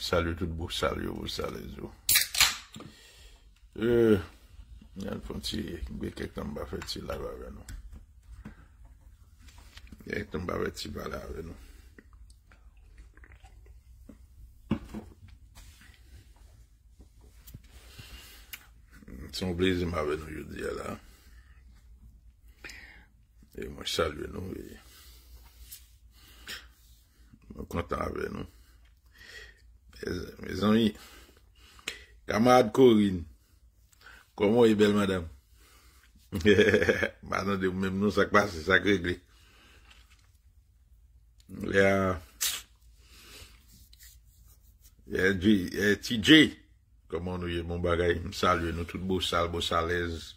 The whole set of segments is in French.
Salyou tout bousalyou, bousalyou. E, yon fon ti, be kek tan bafet si la vavè nou. Be kek tan bafet si bala vavè nou. Son blizim vavè nou yon diya la. E, mwen salyou nou. Mwen kontan vavè nou. Me zan yi, Kamad Kourin, Komo yi bel madame, He he he he, Madame de mèm nou sakpase sakreg li, Le a, Tch, Tj, Komo nou yi mou bagay, Msalye nou tout bou salbo salez,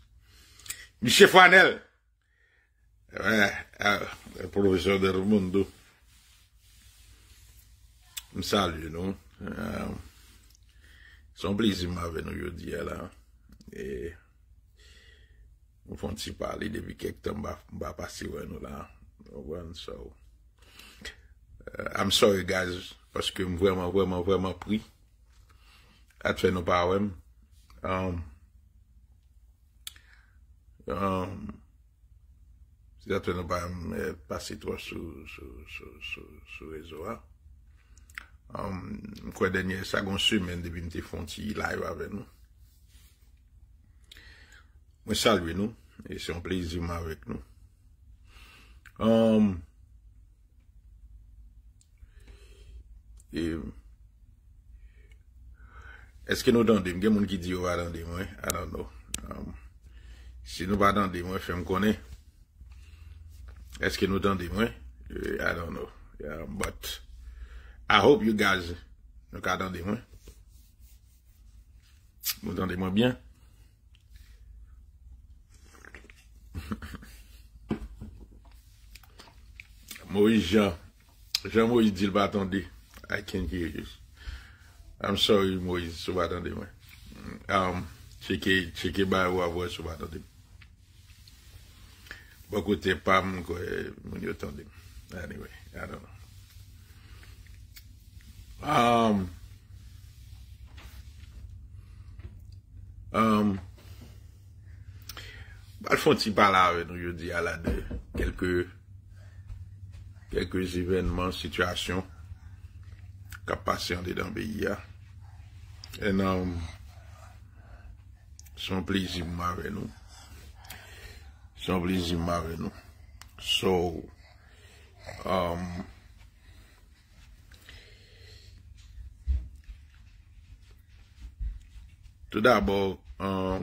Mche Fanel, We, We, Msalye nou, Ehm, son plizi ma ven nou yo diye la E Mwen fon ti pali De vi kek tem ba pasi wen nou la Mwen so ehm, I'm sorry guys Paske mwen vwèman vwèman vwèman pri A tfen nou pa wèm ehm, A tfen nou pa wèm eh, A tfen nou pa wèm A tfen nou pa wèm A tfen nou pa wèm M kwen denye sa gonsu men debi m te fonti live ave nou. Mwen salve nou, e se yon plezima avek nou. E, eske nou dandim? Gen moun ki di yo va dandim we? I don't know. Si nou va dandim we, fem konen. Eske nou dandim we? E, I don't know. But... I hope you guys. Ok, attendez mwen. Mwen attendez mwen byen. Mo is Jean. Jean Moïse Dilba attendez. I can't hear you. I'm sorry Moïse, sou attendez mwen. Am, um, chike, chike ba ou avoy, sou attendez mwen. Boko te pa mwen kwa mwen yo attendez mwen. Anyway, I don't know. Um, um, al foti bala ven nou yo di ala de Kelke Kelke zivenman, situasyon Kapasyan de dan biya Enan um, San plezim ma ven nou San plezim ma ven nou So Am Touda bol, euh,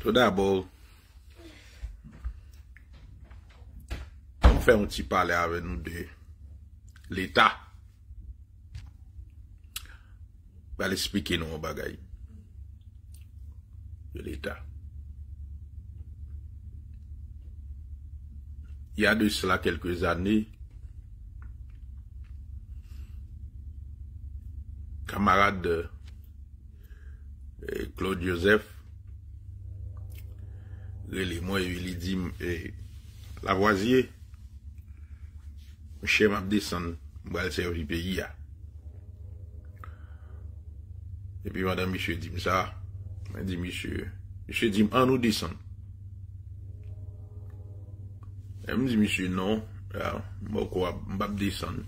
Touda bol, Mwen fè yon tipa le avè nou de, Leta, Bele spikè nou oba gayi, De leta, Ya deys la kelkez ane. Kamarade eh, Claude Joseph eh, le le mwen yi li dim la wazye mwen chem ap desan mwen al se yowri pe yi ya. Epi mwen dan mwen chen dim sa mwen di mwen chen mwen chen dim an ou desan. E m di misye non, m wakwa bon, mbap desan.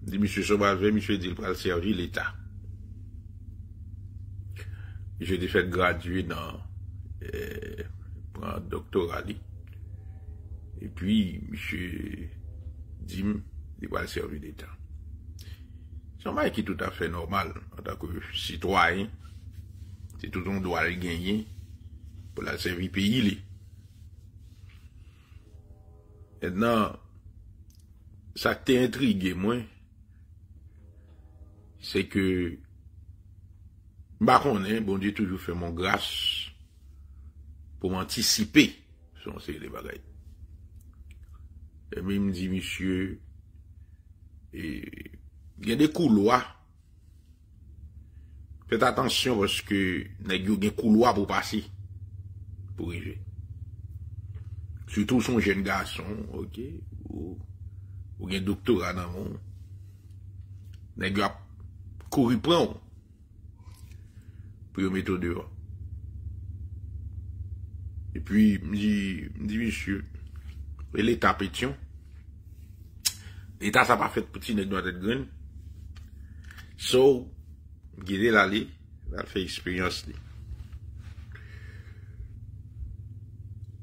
Di misye soubave, misye di pral servi l'Etat. Je di fèk graduè nan eh, doktorali. E pi misye di m, di pral servi l'Etat. Sama y ki tout a fè normal, anta kou citwoy, si tout an do al genye, pral servi peyi li. Bon et nan, sa te intrigue mwen, se ke bakonnen bon di toujou fè mon gras pou m'antisipe son se li bagay. E mi mdi misye, gen de kou loa, pet atansyon woske nan gen kou loa pou pasi pou rije. Soutou son jen gason, ok, ou gen doktoran nan moun. Nen gwa kouri pran pou yo meto devan. E pwi mdi, mdi msye, wè lè tapet yon, lè ta sa pa fèt pouti nèk nou a tèt gwen. Sou, mdi lè lalè, lal fè eksperyans lè.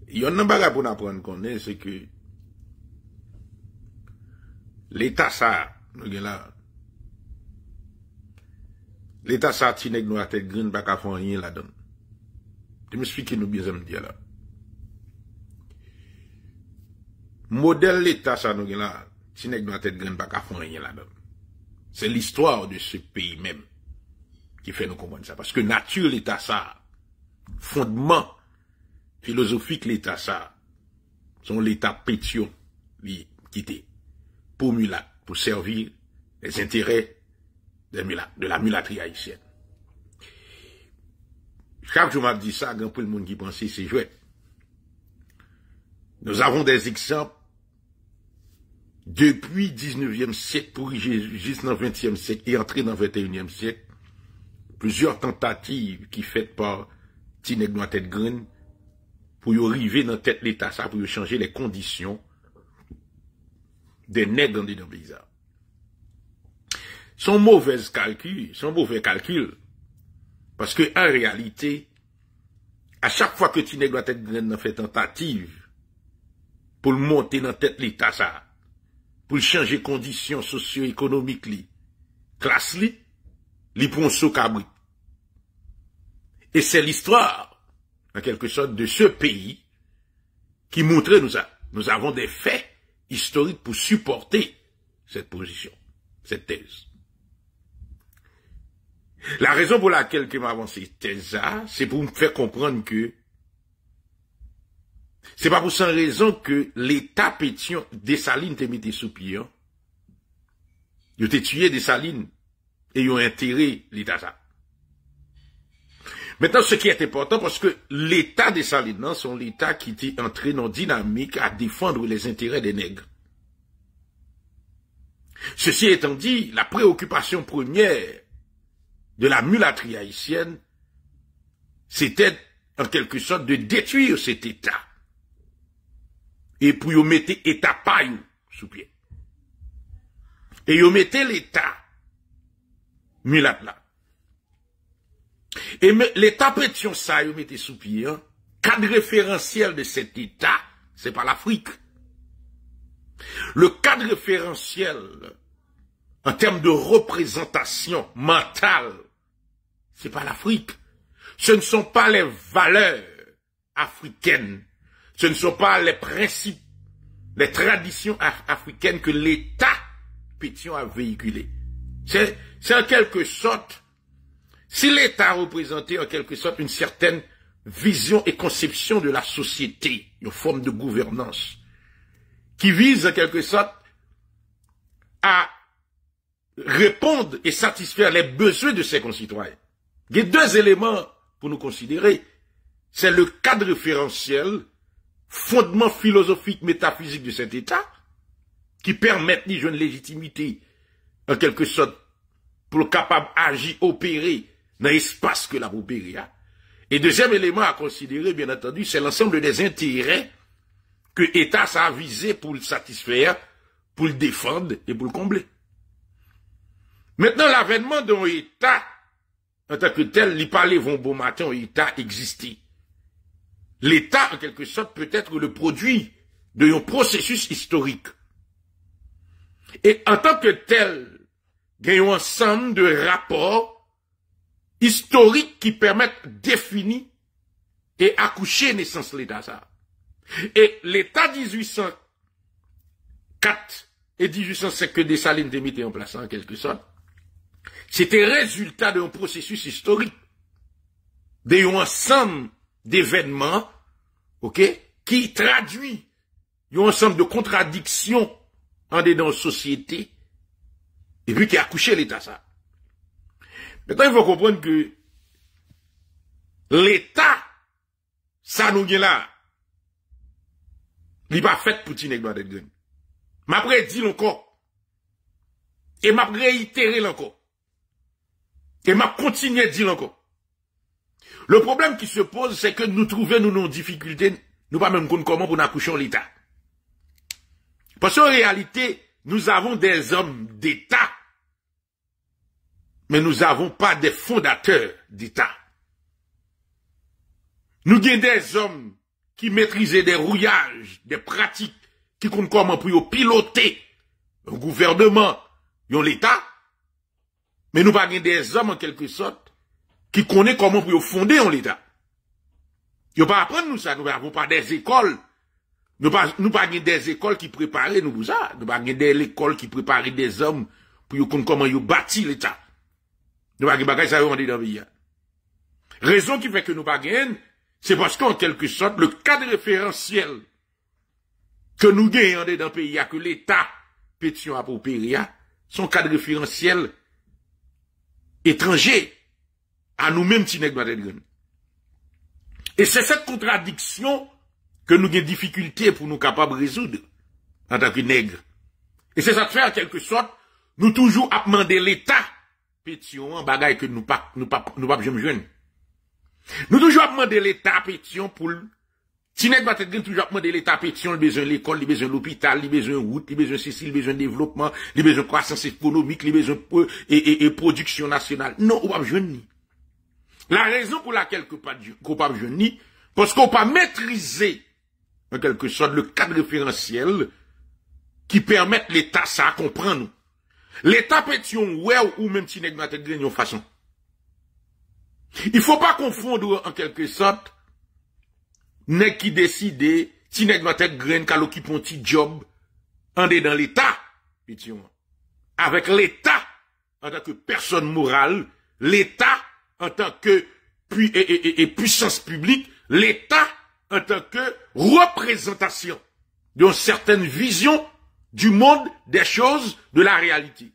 Yon nan baga pou nan pran konnen, se ke l'Etat sa, nou gen la, l'Etat sa tinek nou atet grin baka fon yon la don. Te m'espliki nou bizem diya la. Model l'Etat sa nou gen la, tinek nou atet grin baka fon yon la don. Se l'histoire de se peyi men, ki fe nou kompon di sa. Paske nature l'Etat sa, fondman, philosophique l'État ça, son l'État pétion, lui, était pour mulat, pour servir les intérêts de, de la mulatrie haïtienne. Chaque jour, dit ça, grand peu le monde qui pensait, c'est jouet. Nous avons des exemples depuis 19e siècle pour juste le 20e siècle et entrer dans 21e siècle. Plusieurs tentatives qui faites par Tineg Green, pou yo rive nan tèt l'État sa, pou yo chanje lè kondisyon dè nèk gandè nan bizar. Son mouvè kalky, son mouvè kalky, paske an rèalité, a chak fwa kè ti nèk lò tèt lè nan fè tentativ, pou l'montè nan tèt l'État sa, pou lè chanje kondisyon sosyo-ekonomik li, klas li, li ponso kabri. E sè l'histoire, en quelque sorte, de ce pays qui montrait nous a, nous avons des faits historiques pour supporter cette position, cette thèse. La raison pour laquelle que m'a avancé thèse, c'est pour me faire comprendre que c'est pas pour sans raison que l'État pétion des salines te mis sous pied. Hein. Ils t'a tué des salines et ils ont intérêt l'État ça. Maintenant, ce qui est important, parce que l'État des Salines, sont l'État qui est entré dans dynamique à défendre les intérêts des nègres. Ceci étant dit, la préoccupation première de la mulâtrie haïtienne, c'était en quelque sorte de détruire cet État. Et puis, y mettre État paille sous pied. Et on mettait l'État mulat là. Et l'État pétion ça, il mettait sous pied. Cadre référentiel de cet État, c'est pas l'Afrique. Le cadre référentiel en termes de représentation mentale, c'est pas l'Afrique. Ce ne sont pas les valeurs africaines. Ce ne sont pas les principes, les traditions africaines que l'État pétion a véhiculé. C'est en quelque sorte si l'État représentait en quelque sorte une certaine vision et conception de la société, une forme de gouvernance, qui vise en quelque sorte à répondre et satisfaire les besoins de ses concitoyens. Il y a deux éléments pour nous considérer. C'est le cadre référentiel, fondement philosophique, métaphysique de cet État, qui permet permettent une légitimité, en quelque sorte, pour capable agir, opérer, dans l'espace que la roubéria Et deuxième élément à considérer, bien entendu, c'est l'ensemble des intérêts que l'État s'est visé pour le satisfaire, pour le défendre et pour le combler. Maintenant, l'avènement d'un État, en tant que tel, les palais vont bon matin, État existé. L'État, en quelque sorte, peut être le produit d'un processus historique. Et en tant que tel, un ensemble de rapports historiques qui permettent de définir et accoucher naissance l'État ça. Et l'État 1804 et 1805 que Dessalines de mettait en place en quelque sorte, c'était résultat d'un processus historique, d'un ensemble d'événements, ok, qui traduit un ensemble de contradictions en dedans société, et puis qui a accouché l'État ça. Maintenant, il faut comprendre que l'État, ça nous vient là, n'est pas fait pour tirer dans tête Mais M'a dit encore. Et m'a réitéré encore. Et m'a continué à dire encore. Le problème qui se pose, c'est que nous trouvons nous nos difficultés, nous pas même comment pour accoucher l'État. Parce qu'en réalité, nous avons des hommes d'État mais nous n'avons pas des fondateurs d'État. Nous avons des hommes qui maîtrisaient des rouillages, des pratiques, qui comptent comment pour piloter un gouvernement, l'État, mais nous avons des hommes en quelque sorte qui connaissent comment pour fonder l'État. Ils ne pas apprendre nous ça, nous n'avons pas des écoles nous pas, nous pas des écoles qui préparent nous pour ça. Nous pas des écoles qui préparent des hommes pour comment ils bâtissent l'État. Nous pas bagage ça dans le pays. Hein. Raison qui fait que nous pas c'est parce qu'en quelque sorte, le cadre référentiel que nous gagnons dans le pays, que l'État, pétion à son cadre référentiel étranger à nous-mêmes, Et c'est cette contradiction que nous avons difficultés pour nous capables de résoudre en tant que nègres. Et c'est ça qui fait, en quelque sorte, nous toujours à l'État pétion, bagaille que nous pas, nous pas, nous pas Nous toujours demander l'État pétion pour Tinek Batetgen toujours demander l'État pétion, le besoin de l'école, le besoin de l'hôpital, le besoin de route, le besoin de ceci, le besoin de développement, le besoin croissance économique, le besoin de et, production nationale. Non, ou pas jeune La raison pour laquelle qu'on pas jeune parce qu'on pas maîtriser, en quelque sorte, le cadre référentiel qui permet l'État ça comprend nous L'État un ouais ou même si nèg tête une façon. Il faut pas confondre en quelque sorte Nek qui décide si n'est pas tête graine qu'à l'occupe un petit job en dans l'État avec l'État en tant que personne morale, l'État en tant que puissance publique, l'État en tant que représentation d'une certaine vision du monde, des choses, de la réalité.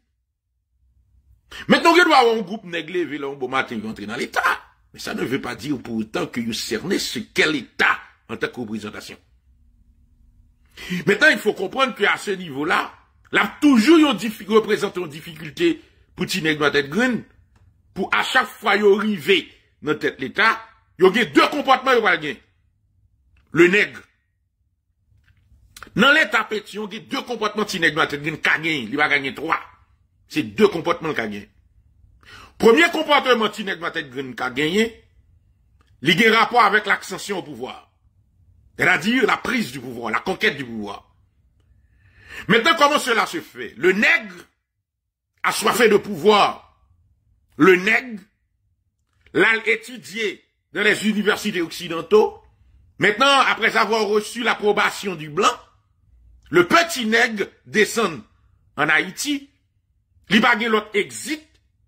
Maintenant, il doit avoir un groupe néglé, vélo un beau matin, dans l'État. Mais ça ne veut pas dire pour autant que vous cernez ce qu'est l'État en tant que représentation. Maintenant, il faut comprendre qu'à ce niveau-là, là, toujours on représente une difficulté pour Tineg dans tête green, pour à chaque fois vous arrivez dans tête l'État, il y a deux comportements, il Le nègre, dans les tapetions, on a deux comportements qui pas gagné, il va gagner trois. C'est deux comportements qui gagné. Premier comportement qui a gagné, il a un rapport avec l'accension au pouvoir. C'est-à-dire la prise du pouvoir, la conquête du pouvoir. Maintenant, comment cela se fait Le nègre, a soifé de pouvoir, le nègre, l'a étudié dans les universités occidentaux, maintenant, après avoir reçu l'approbation du blanc, le petit nègre descend en Haïti, li l'autre exit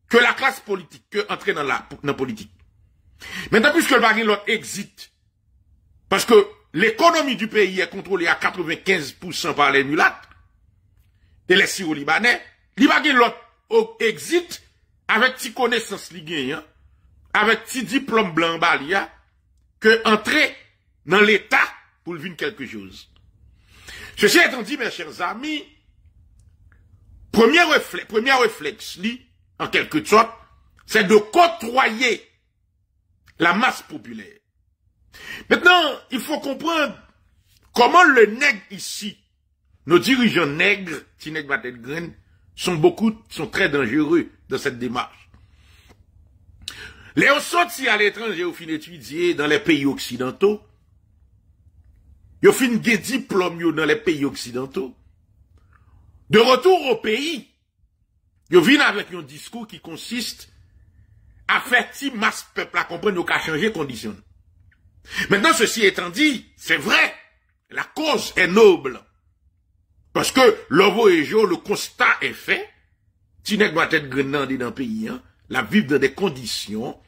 que la classe politique, que entrer dans la, dans politique. Maintenant, puisque le bagé l'autre exit, parce que l'économie du pays est contrôlée à 95% par les mulattes et les siro-libanais, li l'autre exit avec des connaissances li avec ti diplômes blanc balia, que entrer dans l'État pour le quelque chose. Ceci étant dit, mes chers amis, premier réflexe, premier réflexe, en quelque sorte, c'est de côtoyer la masse populaire. Maintenant, il faut comprendre comment le nègre ici, nos dirigeants nègres, sont beaucoup, sont très dangereux dans cette démarche. Les ont à l'étranger au fin d'étudier dans les pays occidentaux, Yo fin gen diplôme dans les pays occidentaux. De retour au pays, yo vin avec un discours qui consiste à faire si masse peuple à comprendre pas changé changer condition. Maintenant, ceci étant dit, c'est vrai, la cause est noble. Parce que l'ovo et le constat est fait. Tu n'es pas tête grenandée dans le pays, hein, la vivre dans des conditions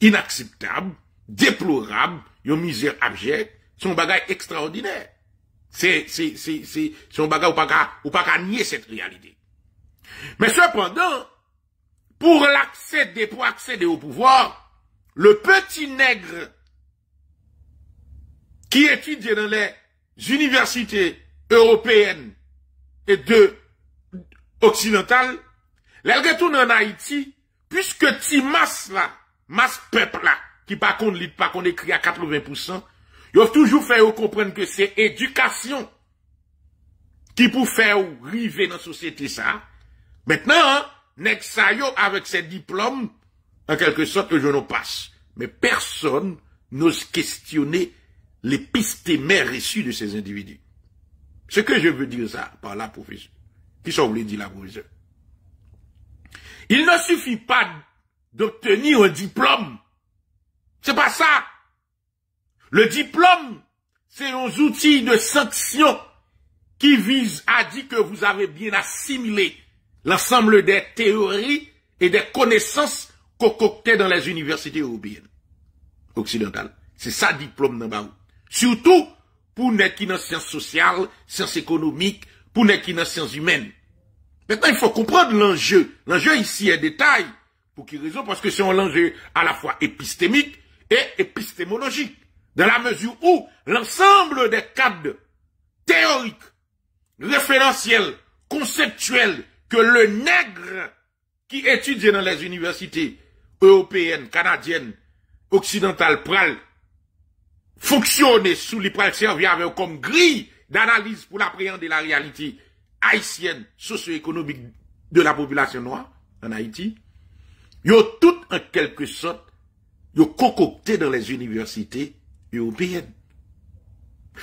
inacceptables, déplorables, une misère abjecte, c'est un bagage extraordinaire. C'est, c'est, c'est, c'est, son bagage ou pas ou pas nier cette réalité. Mais cependant, pour l'accéder, pour accéder au pouvoir, le petit nègre qui étudie dans les universités européennes et de occidentales, les retourne en Haïti, puisque ti masse là, masse peuple là, qui par contre lit, par contre écrit à 80%, faut toujours faire comprendre que c'est éducation qui pour faire arriver dans la société ça. Maintenant, hein, avec ses diplômes, en quelque sorte, je n'en passe. Mais personne n'ose questionner les pistes mères reçues de ces individus. Ce que je veux dire ça par là, profession, Qui sont voulu dire la professeur? Il ne suffit pas d'obtenir un diplôme. C'est pas ça. Le diplôme, c'est un outil de sanction qui vise à dire que vous avez bien assimilé l'ensemble des théories et des connaissances concoctées dans les universités européennes, occidentales. C'est ça diplôme bas. Surtout pour n'être qui dans sciences sociales, sciences économiques, pour n'être qui dans sciences humaines. Maintenant, il faut comprendre l'enjeu. L'enjeu ici est détail. Pour qui raison? Parce que c'est un enjeu à la fois épistémique et épistémologique. Dans la mesure où l'ensemble des cadres théoriques, référentiels, conceptuels que le nègre qui étudie dans les universités européennes, canadiennes, occidentales, pral, fonctionnait sous les pral avec comme grille d'analyse pour appréhender la réalité haïtienne, socio-économique de la population noire en Haïti, ils tout en quelque sorte, ils concocté dans les universités européenne.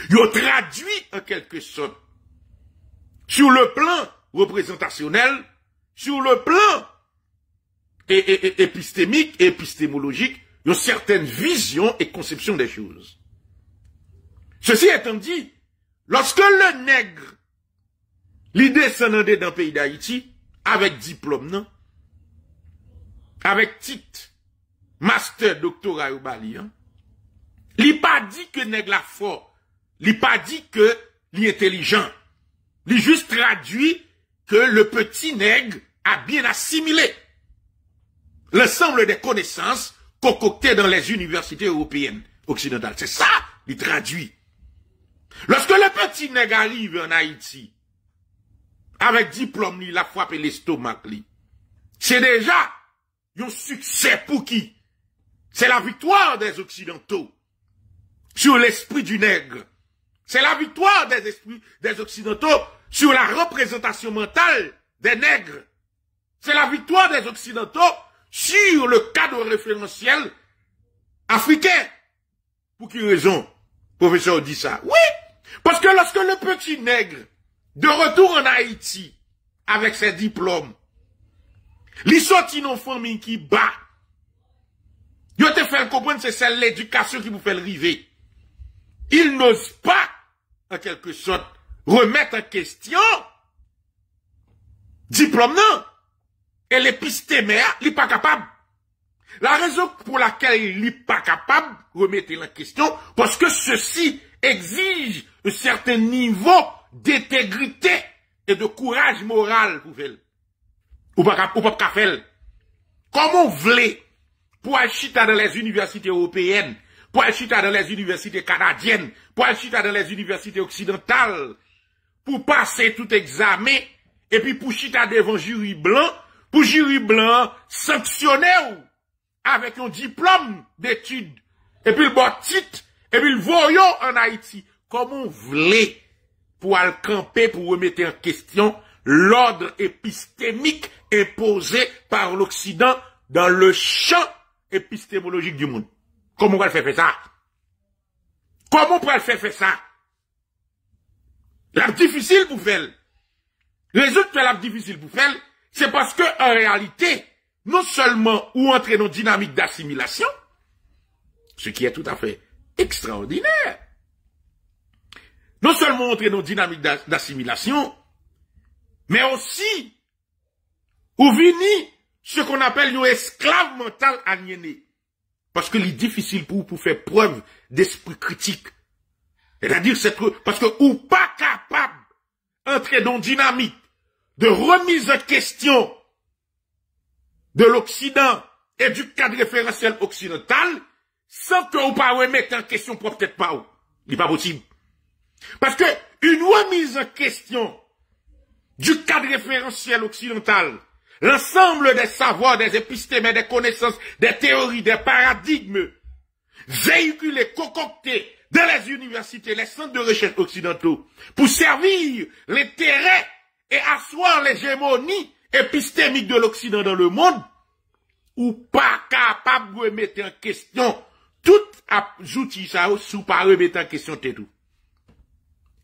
Ils ont traduit en quelque sorte sur le plan représentationnel, sur le plan épistémique et épistémologique, une certaine vision et conception des choses. Ceci étant dit, lorsque le nègre, l'idée s'en dans le pays d'Haïti, avec diplôme, non? Avec titre, master, doctorat ou bali, hein? Li pas dit que nègre la fort. Li pas dit que l'intelligent. intelligent. juste traduit que le petit nègre a bien assimilé l'ensemble des connaissances concoctées dans les universités européennes occidentales. C'est ça, il traduit. Lorsque le petit nègre arrive en Haïti, avec diplôme, la a et l'estomac, c'est déjà un succès pour qui? C'est la victoire des Occidentaux sur l'esprit du nègre. C'est la victoire des esprits des Occidentaux sur la représentation mentale des nègres. C'est la victoire des Occidentaux sur le cadre référentiel africain. Pour quelle raison, professeur dit ça Oui, parce que lorsque le petit nègre, de retour en Haïti, avec ses diplômes, li sorti nos familles qui bat, yo te fait comprendre c'est l'éducation qui vous fait le river. Il n'ose pas, en quelque sorte, remettre en question diplôme non. Et l'épistémère, il n'est pas capable. La raison pour laquelle il n'est pas capable, remettre en question, parce que ceci exige un certain niveau d'intégrité et de courage moral pour elle. Ou pas, ou Comment voulez, pour acheter dans les universités européennes, pour aller dans les universités canadiennes, pour aller dans les universités occidentales, pour passer tout examen, et puis pour chita devant jury blanc, pour jury blanc sanctionner avec un diplôme d'études, et puis le bon et puis le voyant en Haïti. Comment voulez pour aller camper, pour remettre en question l'ordre épistémique imposé par l'Occident dans le champ épistémologique du monde? Comment on peut faire ça Comment on peut faire ça La difficile pour faire. les autres la difficile pour faire, c'est parce que en réalité, non seulement ou entrer nos une dynamique d'assimilation, ce qui est tout à fait extraordinaire, non seulement on dans une dynamique d'assimilation, mais aussi où vini ce qu'on appelle un esclave mental aliéné. Parce que est difficile pour, pour faire preuve d'esprit critique. C'est-à-dire, c'est parce que ou pas capable d'entrer dans une dynamique de remise en question de l'Occident et du cadre référentiel occidental, sans que ne pas remettre en question pour peut-être pas ou. n'est pas possible. Parce que une remise en question du cadre référentiel occidental l'ensemble des savoirs, des épistémés, des connaissances, des théories, des paradigmes véhiculés, concoctés dans les universités, les centres de recherche occidentaux, pour servir les l'intérêt et asseoir l'hégémonie épistémique de l'Occident dans le monde, ou pas capable de remettre en question tout outil ça, sous pas remettre en question tout.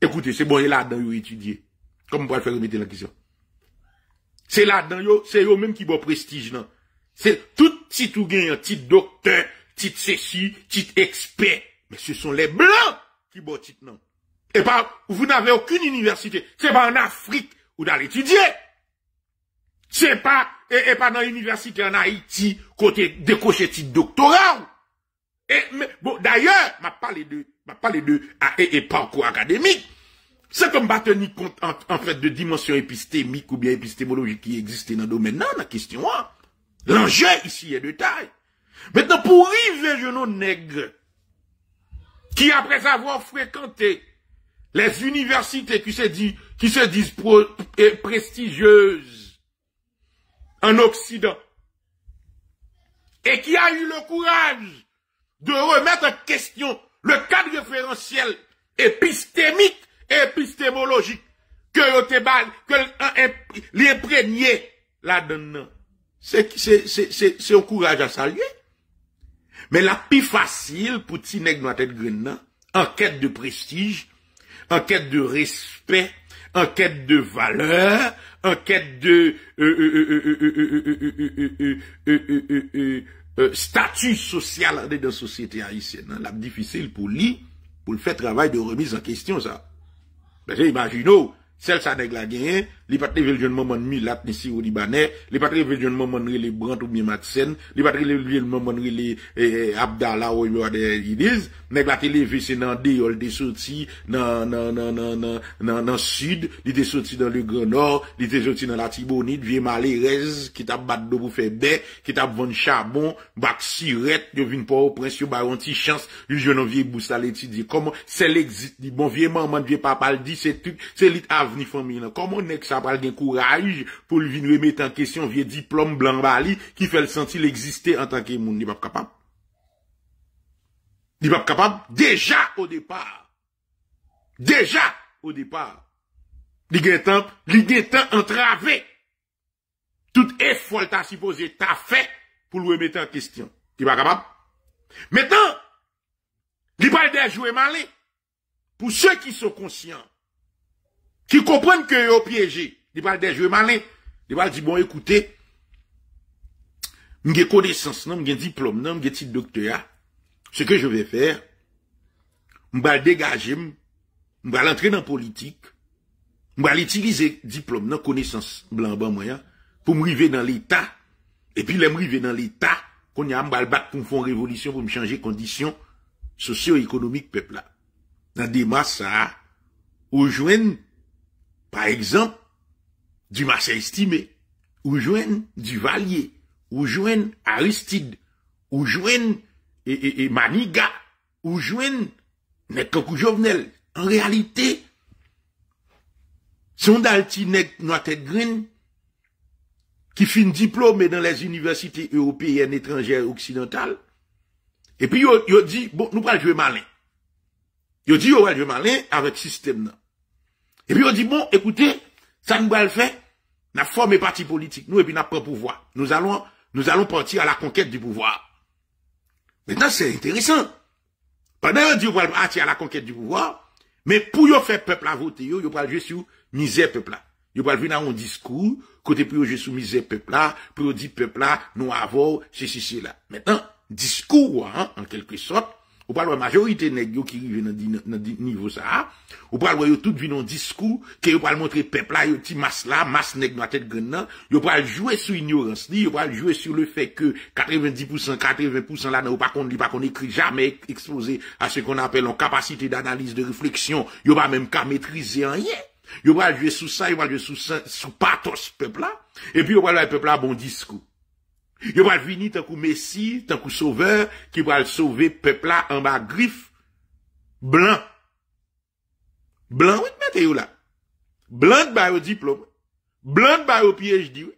Écoutez, c'est bon, il a là-dedans, étudier. Comment pourrait faire remettre en question? C'est là-dedans, c'est eux-mêmes qui bon prestige, non? C'est tout petit tout un titre docteur, titre ceci, titre expert. Mais ce sont les blancs qui bon titre, non? Et pas, vous n'avez aucune université. C'est pas en Afrique où d'aller étudier. C'est pas, et, pas dans l'université en Haïti, côté décoché titre doctorat. Et, bon, d'ailleurs, m'a parlé de, m'a parlé de, et, pas parcours académique. C'est comme battre ni compte en, fait de dimension épistémique ou bien épistémologique qui existait dans le domaine. Non, la question, hein? l'enjeu ici est de taille. Maintenant, pour arriver, je nègre qui après avoir fréquenté les universités qui se, qui se disent prestigieuses en Occident, et qui a eu le courage de remettre en question le cadre référentiel épistémique épistémologique que que l'imprégné là dedans c'est c'est c'est c'est courage à saluer mais la plus facile pour ti nèg en quête de prestige en quête de respect en quête de valeur en quête de statut social dans la société haïtienne la difficile pour lui pour le faire travail de remise en question ça parce ben, c'est imaginez, celle-là, ça n'est pas gagné, li patre vel jounman man mi lat nisi ou li banè, li patre vel jounman man re le brant ou mi mat sen, li patre vel jounman man re le eh, eh, Abdallah ou yi wade yi diz, nek la te leve se nan deyol dey soti nan nan nan nan nan nan nan sud, li dey soti dan le grenor, li dey soti nan la tibounit, vieman le rez, ki tap bat dobu febe, ki tap van chabon, bak siret, yo vin pa ou prens, yo bayon ti chans, li jounman vie boost aleti di, koman se l'exit di, bon vieman man vie papal di, se tuk, se lit avni fami nan, koman nek sa Pour le courage pour lui remettre en question vieux diplôme blanc bali qui fait le sentir l'exister en tant que moun n'est pas capable. Il n'est pas capable déjà au départ. Déjà au départ. Il n'est temps, li temps entravé. Tout effort ta supposé ta fait pour lui remettre en question. n'est pas capable? Maintenant, il parle des jouer malins. Pour ceux qui sont conscients, ki kompwen ke yo piyeje, di bal dejwe man le, di bal di bon ekoute, mge konesans nan, mge diplom nan, mge tit dokte ya, se ke je ve fer, mbal degaje m, mbal entre nan politik, mbal itilize diplom nan, konesans blan ban mwen ya, pou mrive nan l'Etat, epi le mrive nan l'Etat, konye am bal bat pou mfon revolisyon, pou mchange kondisyon, sosyo-ekonomik pepla. Nan dema sa, oujwen, Par exemple, du Marseille estimé, ou Joën du Valier, ou Joën Aristide, ou Joën et, Maniga, ou Joën Nekoku Jovenel. En réalité, son dalti Noatet Green, qui fin diplôme dans les universités européennes, étrangères, occidentales, et puis, il dit, bon, nous pas jouer malin. Il dit, on va jouer malin avec système, là. Et puis on dit, bon, écoutez, ça nous va le faire. Nous formé parti politique, nous, et puis nous le pouvoir. Nous allons, nous allons partir à la conquête du pouvoir. Maintenant, c'est intéressant. Pendant que Dieu va partir à la conquête du pouvoir, mais pour y faire peuple à voter, yo, yo pas juste misère peuple là. Yo pas venir un discours, côté pour juste sur misère peuple là, pour dire peuple là, nous avons, ceci, cela. Maintenant, discours, hein, en quelque sorte, ou pas la majorité nèg qui vivent dans ce niveau ça. Ou pas le tout vin un discours que pas montrer peuple là, ti masse là, masse nèg dans tête grand yo pas jouer sur ignorance li, yo pas jouer sur le fait que 90% 80% là ne pas li, pas qu'on écrit jamais exposé à ce qu'on appelle en capacité d'analyse de réflexion, yo pas même qu'à maîtriser rien. Yo pas jouer sur ça, yo pas jouer sous sous pathos peuple là. Et puis yo pas le peuple là bon discours. Yo pral vini tan kou mesi, tan kou soveur, ki pral sove pepla an ba grif blan. Blan wè te mette yo la? Blan te bayo diplo, blan te bayo piyej diwe,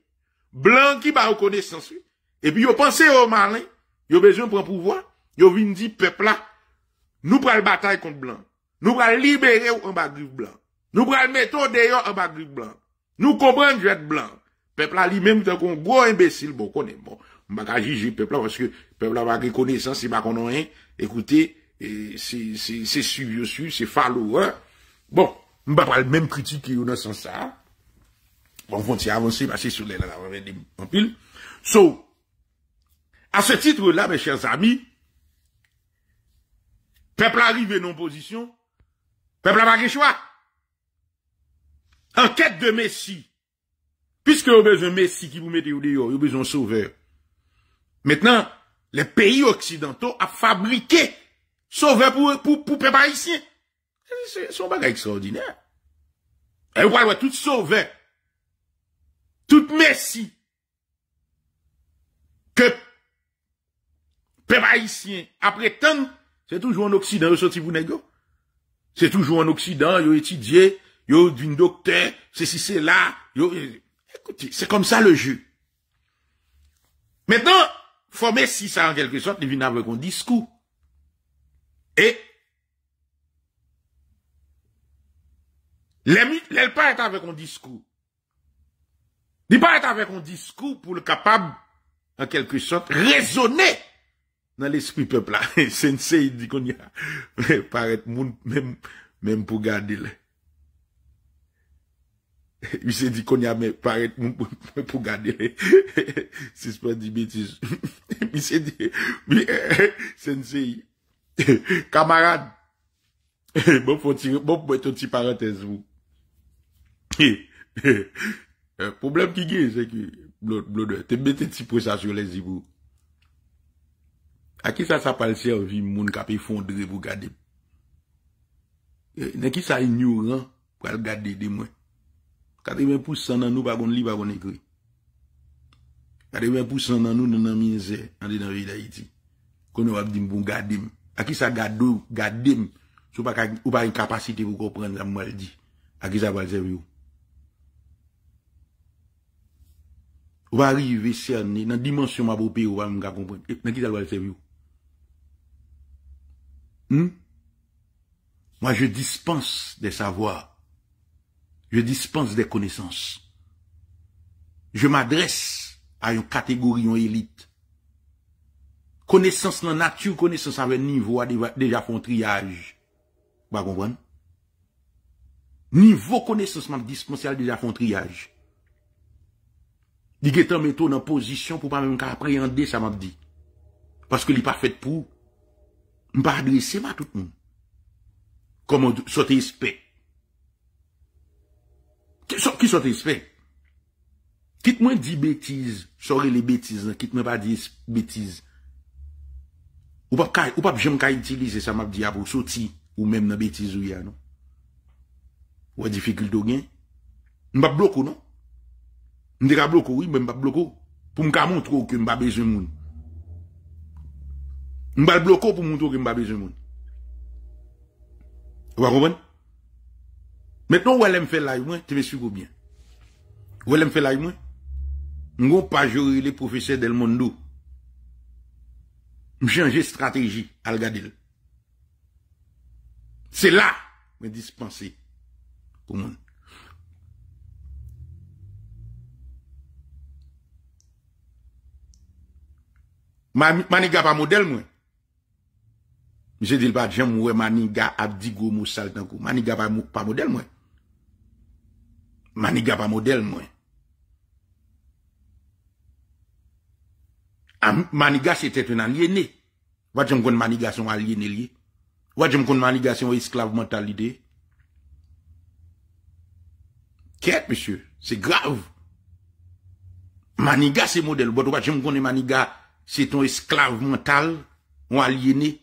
blan ki bayo kone sensu, epi yo panse e yo malen, yo bezon pran pouvo, yo vini di pepla, nou pral batay kont blan, nou pral libere ou an ba grif blan, nou pral metto deyo an ba grif blan, nou kompran jwet blan, Peuple a lui-même, tant un gros imbécile, bon, connaît, bon. M'a pas juger peuple parce que peuple a pas reconnaissance, C'est pas qu'on rien. Écoutez, c'est, c'est, c'est suivi Bon, c'est hein Bon, m'a pas le même critique qui dans sens ça. Bon, on va avancer, C'est sur les là, en pile. So, à ce titre-là, mes chers amis, peuple arrive en position, peuple a pas choix. Enquête de Messie, Puisque vous avez besoin de Messie qui vous mettez au dehors, vous avez besoin de sauveur. Maintenant, les pays occidentaux ont fabriqué sauveur pour, pour, pour peuple haïtien. C'est un bagage extraordinaire. Et voilà, tout sauveur, tout Messie, que les haïtien, après tant, c'est toujours en Occident, vous sortez vous négo. C'est toujours en Occident, vous étudiez, vous êtes docteur, ceci, c'est là, vous... Écoutez, c'est comme ça le jeu. Maintenant, former si ça en quelque sorte, il vient avec un discours. Et, l'elle pas avec un discours. Il pas avec un discours pour le capable, en quelque sorte, raisonner dans l'esprit peuple là. Sensei, dit qu'on y a, paraître même, même pour garder les. Vi se di kon yame paret moun euh, pou gade le. Se se pan di betis. Vi se di, sensei, kamarade, moun pou mwen ton ti parentes vou. Problem ki gen, se ki, blode, te mette ti presa sou le zi vou. A ki sa sa pal si an vi moun ka pe fondre vou gade moun? Ne ki sa inyo ran pou al gade de mwen? 80% nan nou pa kon li pa kon ekwe. 80% nan nou nan nan minze an de nan vida iti. Kon nou ap di mpou gade m. Aki sa gade ou, gade m. Sou pa ou pa yon kapasite wou kopren nan mwen l di. Aki sa wale se vyo. Ou va rive se an ne, nan dimensyon ma pou pe ou wale mwen ga kompren. Epe, eh, nan ki sa wale se vyo. Hmm? Moi je dispense de sa vwa Je dispense de konesans. Je m'adresse a yon kategori, yon elit. Konesans nan natu, konesans avè nivou a deja fon triyaj. Ba konpwen? Nivou konesans man dispensè al deja fon triyaj. Di getan meton nan posisyon pou pa mè mka apreyande, sa man di. Paske li pa fèt pou, m'ba adrese ma tout moun. Koman sote ispek. Kisote ispe? Kit mwen di betiz, sorre li betiz nan, kit mwen pa di betiz. Ou pa jen ka itilize sa map diyavou, soti ou men nan betiz ou ya nan. Ouwa di fikil do gen. Mbap bloko nan? Mdeka bloko, oui, mbap bloko. Pou mka montro ki mbap beze moun. Mbap bloko pou montro ki mbap beze moun. Ouwa komwen? Mbap bloko. Metnon wè lèm fè lèy mwen, te ve su koubyen. Wè lèm fè lèy mwen, mwen pa jori lè profese del moun nou. Mwen chanje strategi al gadil. Se la mwen dispansi pou moun. Mwen niga pa model mwen. Mwen se dil pa djem mwen mwen niga ap digou moun salten kou. Mwen niga pa model mwen. Maniga pas un moi. Maniga c'était un aliéné. Wad jom kon maniga son aliéné lié. Wad jom kon maniga son esclave quest Monsieur c'est, grave. grave. Maniga c'est model, bot maniga c'est ton esclave mental, un aliéné.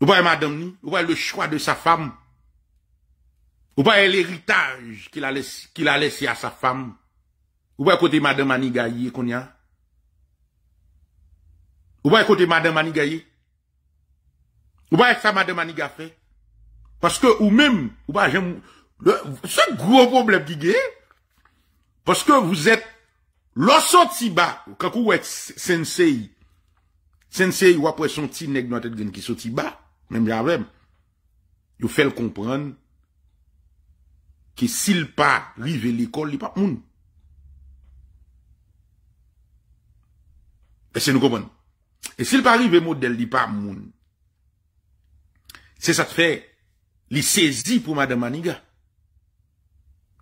Ou pa madame ni, ou pa le choix de sa femme, Ou pa e l'eritage ki la lesi a sa fam? Ou pa ekote madè mani gaye, konya? Ou pa ekote madè mani gaye? Ou pa ekote madè mani gafre? Paske ou mèm, ou pa jèm, se gro problem di gè, paske ou zèt lò sotiba, kakou wèk sensei, sensei wèp wè son ti neg nòtèt gen ki sotiba, mèm javèm, yo fèl komprèn, que s'il pas arrivé l'école, il pas moun. Et ce que nous comprenons? Et s'il pas arrivé modèle, il pas moun. C'est ça qui fait, il saisit pour madame Maniga.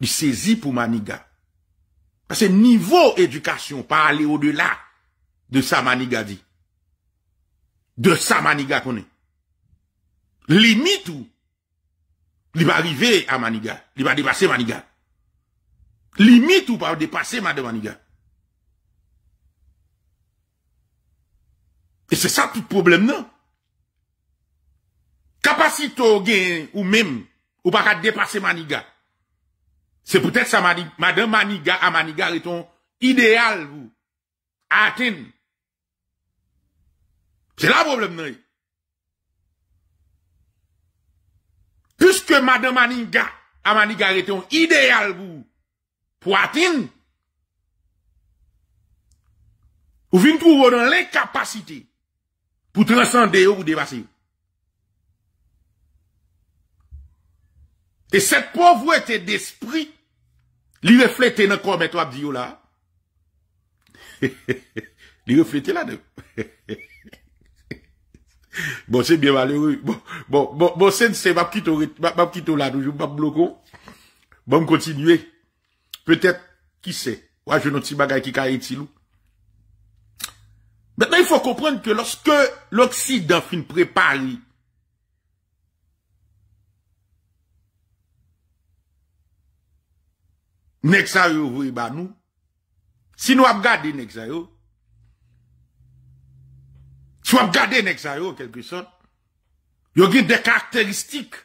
Il saisit pour Maniga. Parce que niveau éducation, pas aller au-delà de sa Maniga dit. De sa Maniga qu'on Limite ou, il va arriver à Maniga. Il va dépasser Maniga. Limite ou pas dépasser Madame Maniga. Et c'est ça tout problème, non? Capacité ou même, ou pas dépasser Maniga. C'est peut-être ça, Madame Maniga à Maniga est ton idéal, vous. À atteindre. C'est là le problème, non? Puske madan mani garete yon ideal pou atin, ou vin pou ronan le kapasite pou transande yon ou devase yon. Te set povwete despri li reflete nan kon metwa ap diyo la, he he he, li reflete la nou, he he he. Bon, c'est bien malheureux. Bon, bon, bon, bon c'est, c'est, ma petite, ma petite là, toujours, ma bloco. Bon, continuer. Peut-être, qui sait? Moi, je n'ai pas qui été loup. Maintenant, il faut comprendre que lorsque l'Occident fin prépare Nek sa yo vwe ba ben, nous, Si nous avons gardé si vous regardez les en quelque sorte, ils ont des caractéristiques.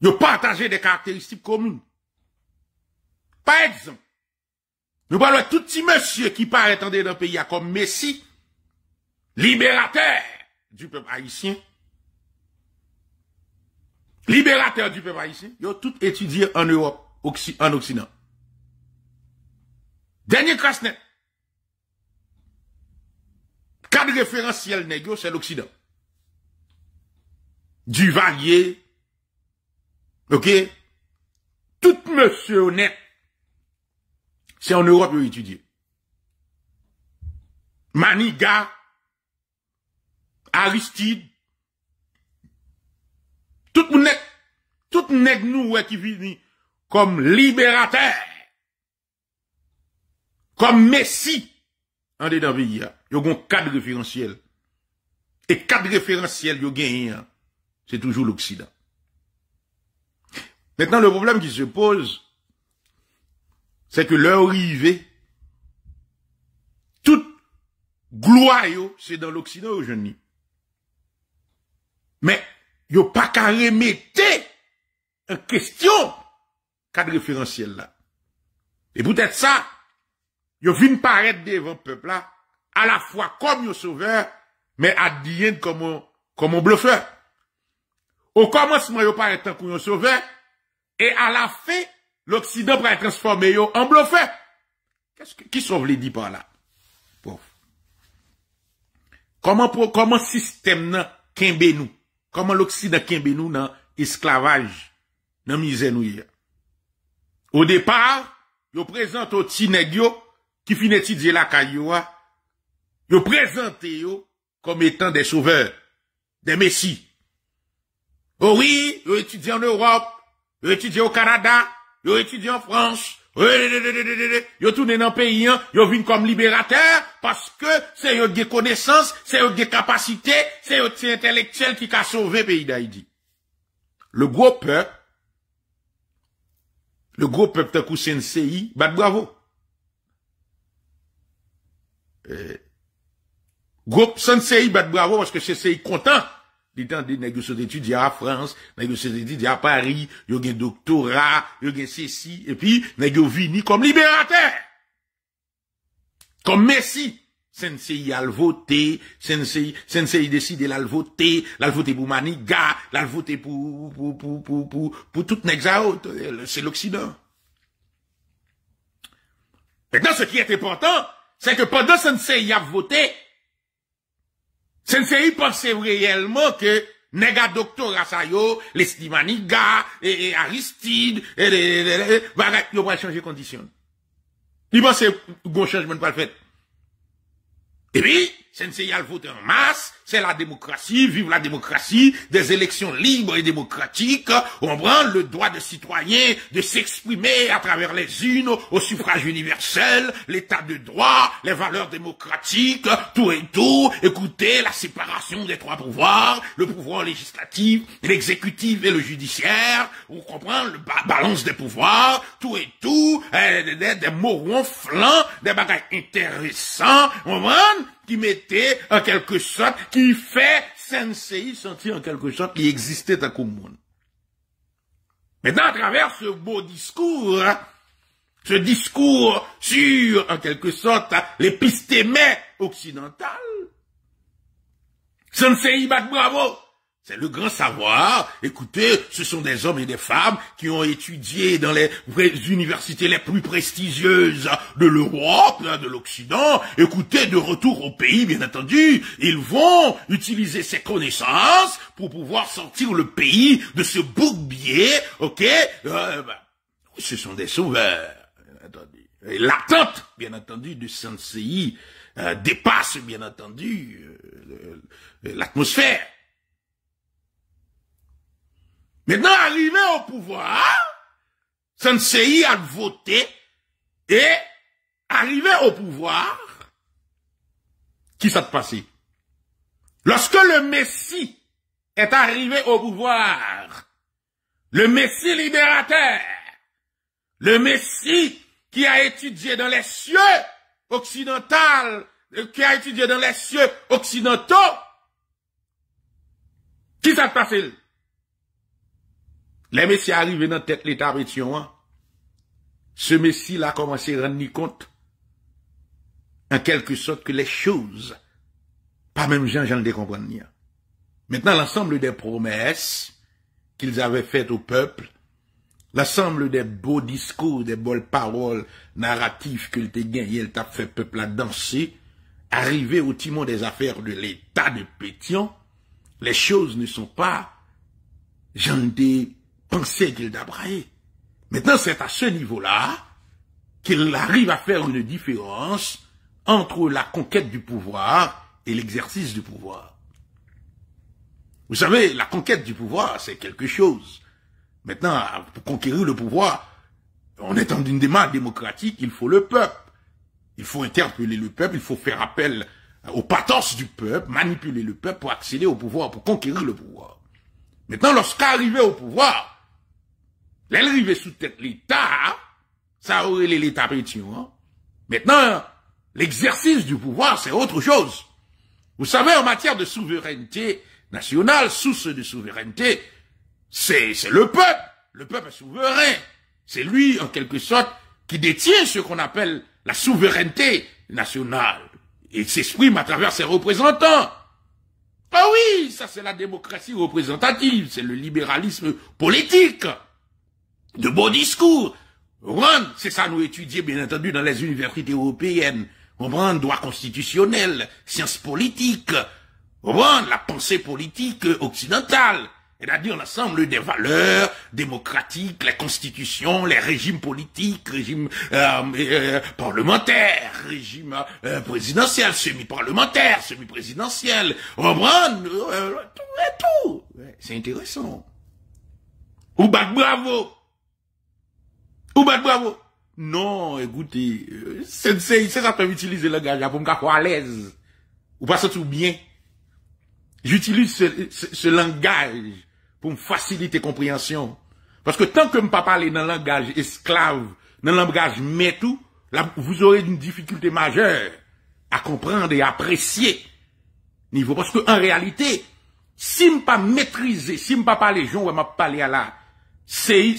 Ils partagé des caractéristiques communes. Par exemple, nous parlons de tout petit monsieur qui paraît dans le pays comme Messie, libérateur du peuple haïtien. Libérateur du peuple haïtien. Ils ont tout étudié en Europe, en Occident. Dernier cas Cadre référentiel négo, c'est l'Occident. Duvalier, ok, tout monsieur honnête, c'est en Europe qu'il étudiez. Maniga, Aristide, tout le tout nèg nous ouais, qui vit comme libérateur, comme messie, en dedans pays. a un cadre référentiel. Et cadre référentiel yo c'est toujours l'Occident. Maintenant, le problème qui se pose, c'est que leur arrivée, toute gloire, c'est dans l'Occident aujourd'hui. Mais, yo pas qu'à remettre en question cadre référentiel là. Et peut-être ça, Yo vin paret de evan pepla a la fwa kom yon sauveur men ad diyen kom yon koman blofeur. Ou koman seman yo paretan koman yon sauveur e a la fe l'Oksida pral transforme yon en blofeur. Ki sou vle di par la? Koman koman sistem nan kenbe nou? Koman l'Oksida kenbe nou nan esklavaj nan mizè nou yon? Ou depar, yo prezent ou ti negyo ki fin etidye la kanywa, yo prezante yo kom etan de souveur, de mesi. Owi, oh yo etidye en Europe, yo etidye o Kanada, yo etidye en France, eh, eh, eh, yo tounen an peyi an, yo vin kom liberater, paske se yo de konesans, se yo de kapasite, se yo de se entelektyel ki ka souve peyi da idi. Le gro pe, le gro pe ptaku sensei, bat bo avou. Euh, groupe Sensei bat bravo parce que Sensei content. Li tan des negyo il y a France, negyo il y a Paris, yo gen doctorat, yo gen et puis negyo vini comme libérateur comme Messi. Sensei le voté, Sensei, Sensei décide l'al voté, l'al voté pour Maniga, l'al voté pour, pour, pour, pour, pour, pour tout euh, c'est l'Occident. Maintenant, ce qui est important, c'est que pendant Sensei a voté, Sensei pensait réellement que Nega doctora rassayo Lestimaniga, et, Aristide, et, et, et, et va changer condition. Il pense bon changement pas le fait. Et puis, Sensei a voté en masse, c'est la démocratie, vive la démocratie, des élections libres et démocratiques, on prend le droit de citoyens de s'exprimer à travers les unes au suffrage universel, l'état de droit, les valeurs démocratiques, tout et tout, écoutez la séparation des trois pouvoirs, le pouvoir législatif, l'exécutif et le judiciaire, on comprend le balance des pouvoirs, tout et tout, des, mots ronflants morons des bagages intéressantes, on prend qui mettait en quelque sorte, qui fait Sensei sentir en quelque sorte qu'il existait à Koumoun. Maintenant, à travers ce beau discours, hein, ce discours sur, en quelque sorte, l'épistémé occidental, Sensei bat bravo, c'est le grand savoir. Écoutez, ce sont des hommes et des femmes qui ont étudié dans les universités les plus prestigieuses de l'Europe, hein, de l'Occident. Écoutez, de retour au pays, bien entendu, ils vont utiliser ces connaissances pour pouvoir sortir le pays de ce bourbier, ok euh, bah, Ce sont des sauveurs, bien l'attente, bien entendu, du Sensei euh, dépasse, bien entendu, euh, l'atmosphère. Maintenant, arrivé au pouvoir, Sensei a voté et arrivé au pouvoir, qui s'est passé? Lorsque le Messie est arrivé au pouvoir, le Messie libérateur, le Messie qui a étudié dans les cieux occidentaux, qui a étudié dans les cieux occidentaux, qui s'est passé? Les messieurs arrivé dans tête l'État pétion, hein. ce messie là commencé à rendre compte, en quelque sorte, que les choses, pas même Jean, Jean le comprendre. Maintenant, l'ensemble des promesses qu'ils avaient faites au peuple, l'ensemble des beaux discours, des belles paroles narratives qu'ils t'a gagné, il t'a fait peuple à danser, arrivé au timon des affaires de l'État de Pétion, les choses ne sont pas, jean ai Pensez qu'il d'abraille. Maintenant, c'est à ce niveau-là qu'il arrive à faire une différence entre la conquête du pouvoir et l'exercice du pouvoir. Vous savez, la conquête du pouvoir, c'est quelque chose. Maintenant, pour conquérir le pouvoir, on est dans une démarche démocratique, il faut le peuple. Il faut interpeller le peuple, il faut faire appel aux pathos du peuple, manipuler le peuple pour accéder au pouvoir, pour conquérir le pouvoir. Maintenant, lorsqu'arrivé au pouvoir, L'elle sous tête l'État, hein. ça aurait l'État Hein? Maintenant, l'exercice du pouvoir, c'est autre chose. Vous savez, en matière de souveraineté nationale, source de souveraineté, c'est le peuple. Le peuple est souverain. C'est lui, en quelque sorte, qui détient ce qu'on appelle la souveraineté nationale. Et s'exprime à travers ses représentants. Ah oui, ça c'est la démocratie représentative, c'est le libéralisme politique de beaux discours. c'est ça nous étudier, bien entendu, dans les universités européennes. droit constitutionnel, sciences politiques. la pensée politique occidentale. C'est-à-dire l'ensemble des valeurs démocratiques, les constitutions, les régimes politiques, régimes euh, euh parlementaires, régimes euh, présidentiels, semi-parlementaires, semi-présidentiels, euh, tout tout. C'est intéressant. Ou bravo ou bravo. Non, écoutez, euh, c'est ça que utiliser le langage pour me à l'aise. Ou pas tout bien. J'utilise ce, ce, langage pour me faciliter compréhension. Parce que tant que me ne pas parler dans le langage esclave, dans le langage métou, là, vous aurez une difficulté majeure à comprendre et à apprécier niveau. Parce que en réalité, si je ne pas maîtriser, si je pas parler, je me parler à la CI,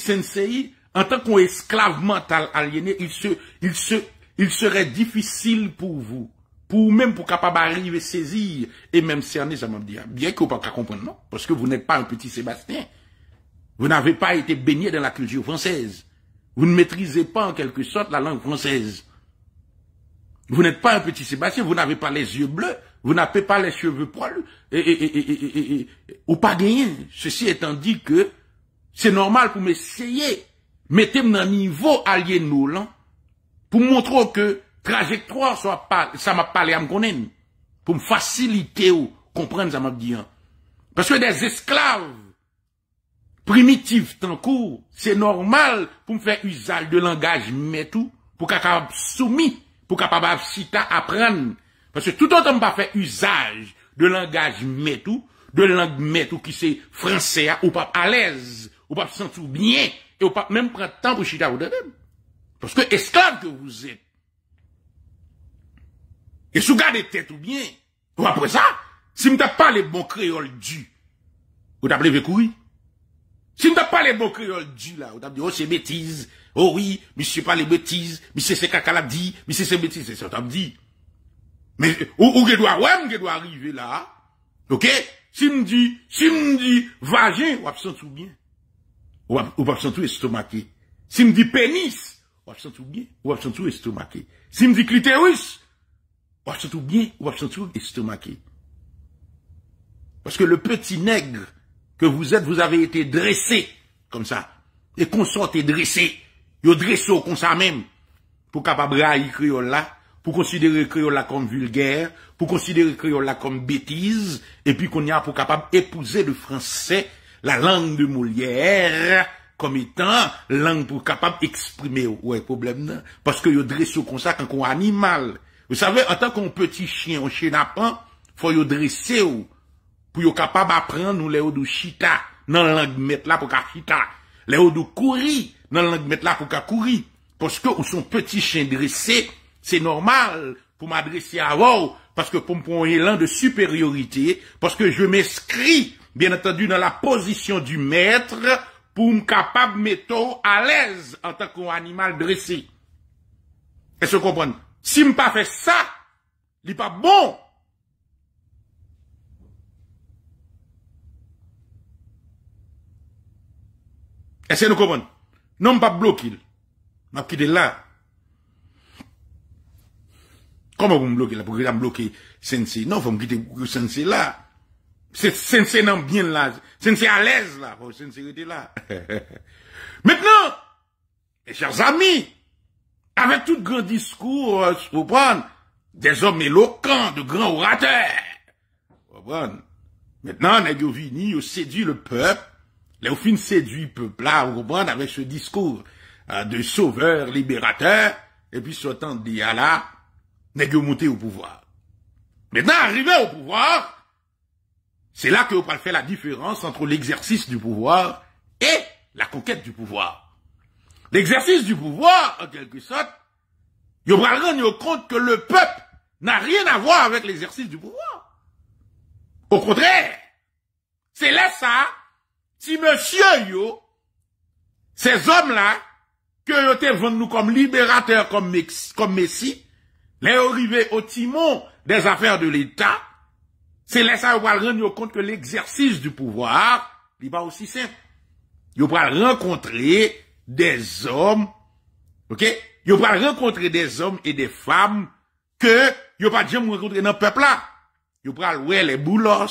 en tant qu'esclave mental aliéné, il, se, il, se, il serait difficile pour vous, pour même pour capable arriver saisir et même cerner, ça m'a dit, ah, bien que vous pas comprendre, non, parce que vous n'êtes pas un petit Sébastien. Vous n'avez pas été baigné dans la culture française. Vous ne maîtrisez pas en quelque sorte la langue française. Vous n'êtes pas un petit Sébastien, vous n'avez pas les yeux bleus, vous n'avez pas les cheveux poils, et, ou pas gagné. Ceci étant dit que c'est normal pour m'essayer metem nan nivou alien nou lan, pou mwotro ke trajektroar sa map pale am konen, pou mw fasilite ou kompren zan map diyan. Paske des esklav, primitif tankou, se normal pou mw fe usal de langaj metou, pou kapab soumi, pou kapab ap sita apren, paske tout anta mw pa fe usal de langaj metou, de langaj metou ki se franse a ou pap alez, ou pap sansoub nye, Et vous pas même prendre temps pour chita ou de Parce que esclave que vous êtes. Et sous garde tête ou bien. Ou après ça, si vous pas les bons créoles du, vous tapez levé courir. Si vous pas les bons créoles du là, vous dit, oh c'est bêtise, oh oui, monsieur pas les bêtises, monsieur c'est caca dit, monsieur c'est bêtise, c'est ça que dit. Mais, ou, ou, doit, ouais, que doit arriver là. Ok? Si me dit, si me dit, vagin, ou absent ou bien ou pas tout estomake. Si me dit pénis, ou ap sentir bien, ou ap tout estomake. Si me dit kliteris, ou ap tout bien, ou ap tout estomake. Parce que le petit nègre que vous êtes, vous avez été dressé comme ça. Et qu'on sorte dressé. Yo dressé comme ça même. Pour capable railler créole là. Pour considérer créole là comme vulgaire. Pour considérer créole là comme bêtise. Et puis qu'on y a pour capable épouser le français la langue de Molière comme étant langue pour capable d'exprimer ouais problème non? parce que yo dressé comme ça quand on animal vous savez en tant qu'on petit chien un chien il faut yo dresser pour yo capable apprendre nous les du chita dans la langue mettre là pour ka chita les odou courir dans la langue mettre là pour ka courir parce que ou son petit chien dressé c'est normal pour m'adresser à vous parce que pour me prendre de supériorité parce que je m'inscris bien entendu, dans la position du maître pour me capable mettre à l'aise en tant qu'animal dressé. Est-ce que vous comprenez? Si me pas fait ça, il n'est pas bon. Est-ce que nous comprenons? Non, pas bloquer. Je quitter là. Comment vous me bloquez là? Pourquoi vous me bloquez Sensei? Non, vous me quitter Sensei là. C'est dans bien là. C'est à l'aise là, pour oh, sincérité là. Maintenant, mes chers amis, avec tout grand discours, euh, vous comprenez, des hommes éloquents, de grands orateurs. Vous comprenez? Maintenant, on vini, séduit le peuple. Là, séduit le peuple là, vous comprenez, avec ce discours euh, de sauveur, libérateur. Et puis, sortant de là, on monté au pouvoir. Maintenant, arrivé au pouvoir, c'est là que vous pouvez faire la différence entre l'exercice du pouvoir et la conquête du pouvoir. L'exercice du pouvoir, en quelque sorte, vous pouvez rendre compte que le peuple n'a rien à voir avec l'exercice du pouvoir. Au contraire, c'est là ça, si monsieur yo, ces hommes-là, que étaient vendu nous comme libérateurs, comme, comme messie, les arrivés au timon des affaires de l'État, c'est là ça, vous rendre compte que l'exercice du pouvoir n'est pas aussi simple. Vous va rencontrer des hommes, ok? Vous va rencontrer des hommes et des femmes que vous pas déjà rencontrer dans le peuple là. Vous pouvez voir les boulos,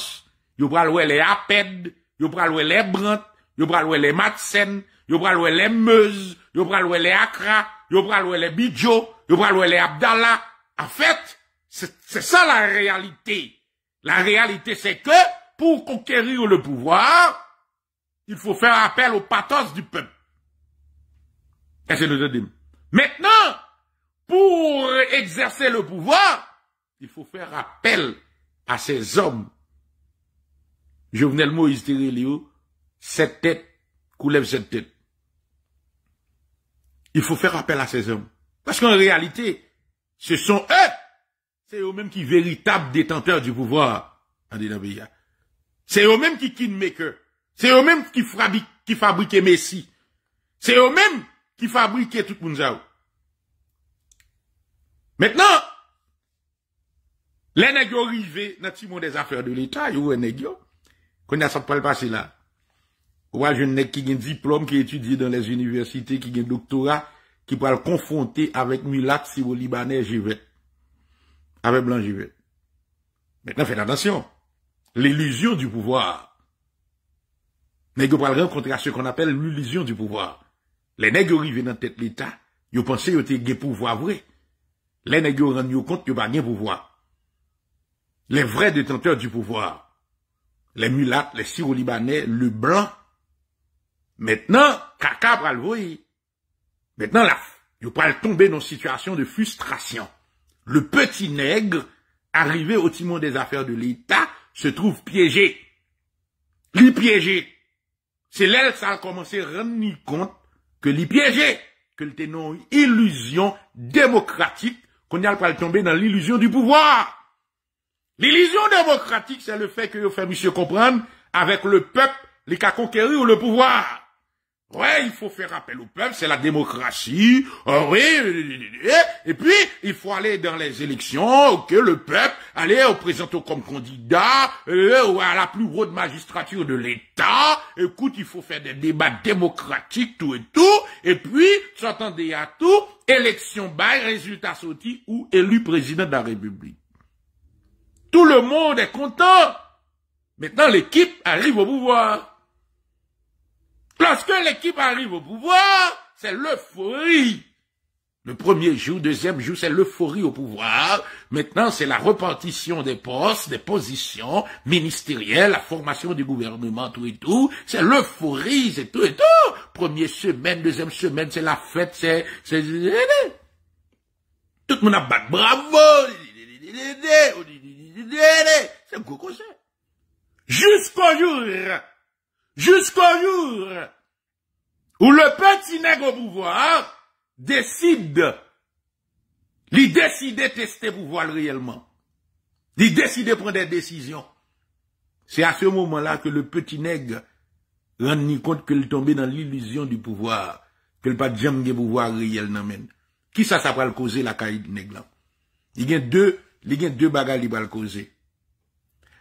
vous pouvez voir les apèdes, vous pouvez voir les brant, vous pouvez voir les matsen, vous pouvez voir les meuses, vous pouvez voir les akra, vous pouvez voir les bidjo, vous pouvez voir les abdallah. En fait, c'est ça la réalité la réalité, c'est que pour conquérir le pouvoir, il faut faire appel au pathos du peuple. Et c'est le Maintenant, pour exercer le pouvoir, il faut faire appel à ces hommes. Je Jovenel Moïse Léo, cette tête, coulève cette tête. Il faut faire appel à ces hommes. Parce qu'en réalité, ce sont eux c'est eux-mêmes qui véritables détenteurs du pouvoir en hein, C'est eux-mêmes qui kidmaker. C'est eux-mêmes qui fabriquent, Messi. C'est eux-mêmes qui fabriquent tout le monde. Maintenant, les nègres arrivés dans le des affaires de l'État, ils ont un Qu'on a ça pas le passé là. Ouais, un jeune qui a un diplôme, qui étudie dans les universités, qui a un doctorat, qui peut le confronter avec Mulat si au Libanais j'y vais avec vais. Maintenant, faites attention. L'illusion du pouvoir. Nègre pas rencontrer à ce qu'on appelle l'illusion du pouvoir. Les nègres arrivent dans tête l'État, ils pensent qu'ils le pouvoir vrai. Les nègres rendent compte qu'ils n'ont pas de pouvoir. Les vrais détenteurs du pouvoir. Les mulattes, les syro-libanais, le blanc. Maintenant, caca va le Maintenant, là, ils pas tomber dans une situation de frustration le petit nègre, arrivé au timon des affaires de l'État, se trouve piégé. Lui piégé. C'est là que ça a commencé à rendre compte que lui piégé, que le une illusion démocratique, qu'on n'y a pas tomber dans l'illusion du pouvoir. L'illusion démocratique, c'est le fait que vous faites monsieur comprendre, avec le peuple, les cas conquérir ou le pouvoir. Ouais, il faut faire appel au peuple, c'est la démocratie. Hein, oui, et puis il faut aller dans les élections, que le peuple allez représenter comme candidat euh, à la plus haute magistrature de l'État. Écoute, il faut faire des débats démocratiques, tout et tout. Et puis, s'entendez à tout, élection bail, résultat sorti ou élu président de la République. Tout le monde est content. Maintenant, l'équipe arrive au pouvoir. Lorsque l'équipe arrive au pouvoir, c'est l'euphorie. Le premier jour, deuxième jour, c'est l'euphorie au pouvoir. Maintenant, c'est la repartition des postes, des positions ministérielles, la formation du gouvernement, tout et tout. C'est l'euphorie, c'est tout et tout. Première semaine, deuxième semaine, c'est la fête, c'est... c'est... Tout le monde a battu bravo. C'est un Jusqu'au jour Jusqu'au jour où le petit nègre au pouvoir décide, lui décide de tester pouvoir réellement. Il décide de prendre des décisions. C'est à ce moment-là que le petit nègre rend compte qu'il tombé dans l'illusion du pouvoir, qu'il pas jamais pouvoir réel Qui ça, ça va le causer la caille nègre Il y a deux, il y a deux bagages qui va le causer.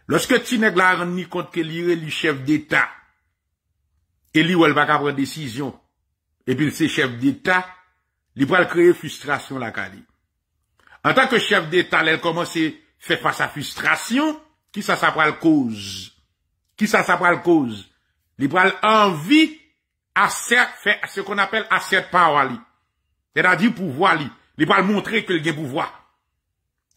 Lorsque nègre a rendu compte qu'il est le chef d'État, e li ou el baka prent desisyon, epil se chef d'Etat, li pou al kreye frustrasyon la ka li. En tanke chef d'Etat, lèl komanse fè fwa sa frustrasyon, ki sa sa pou al koz? Ki sa sa pou al koz? Li pou al anvi a ser fè, se kon apel a ser pa wali. Lèl a di pou wali. Li pou al montre ke l gen pou wali.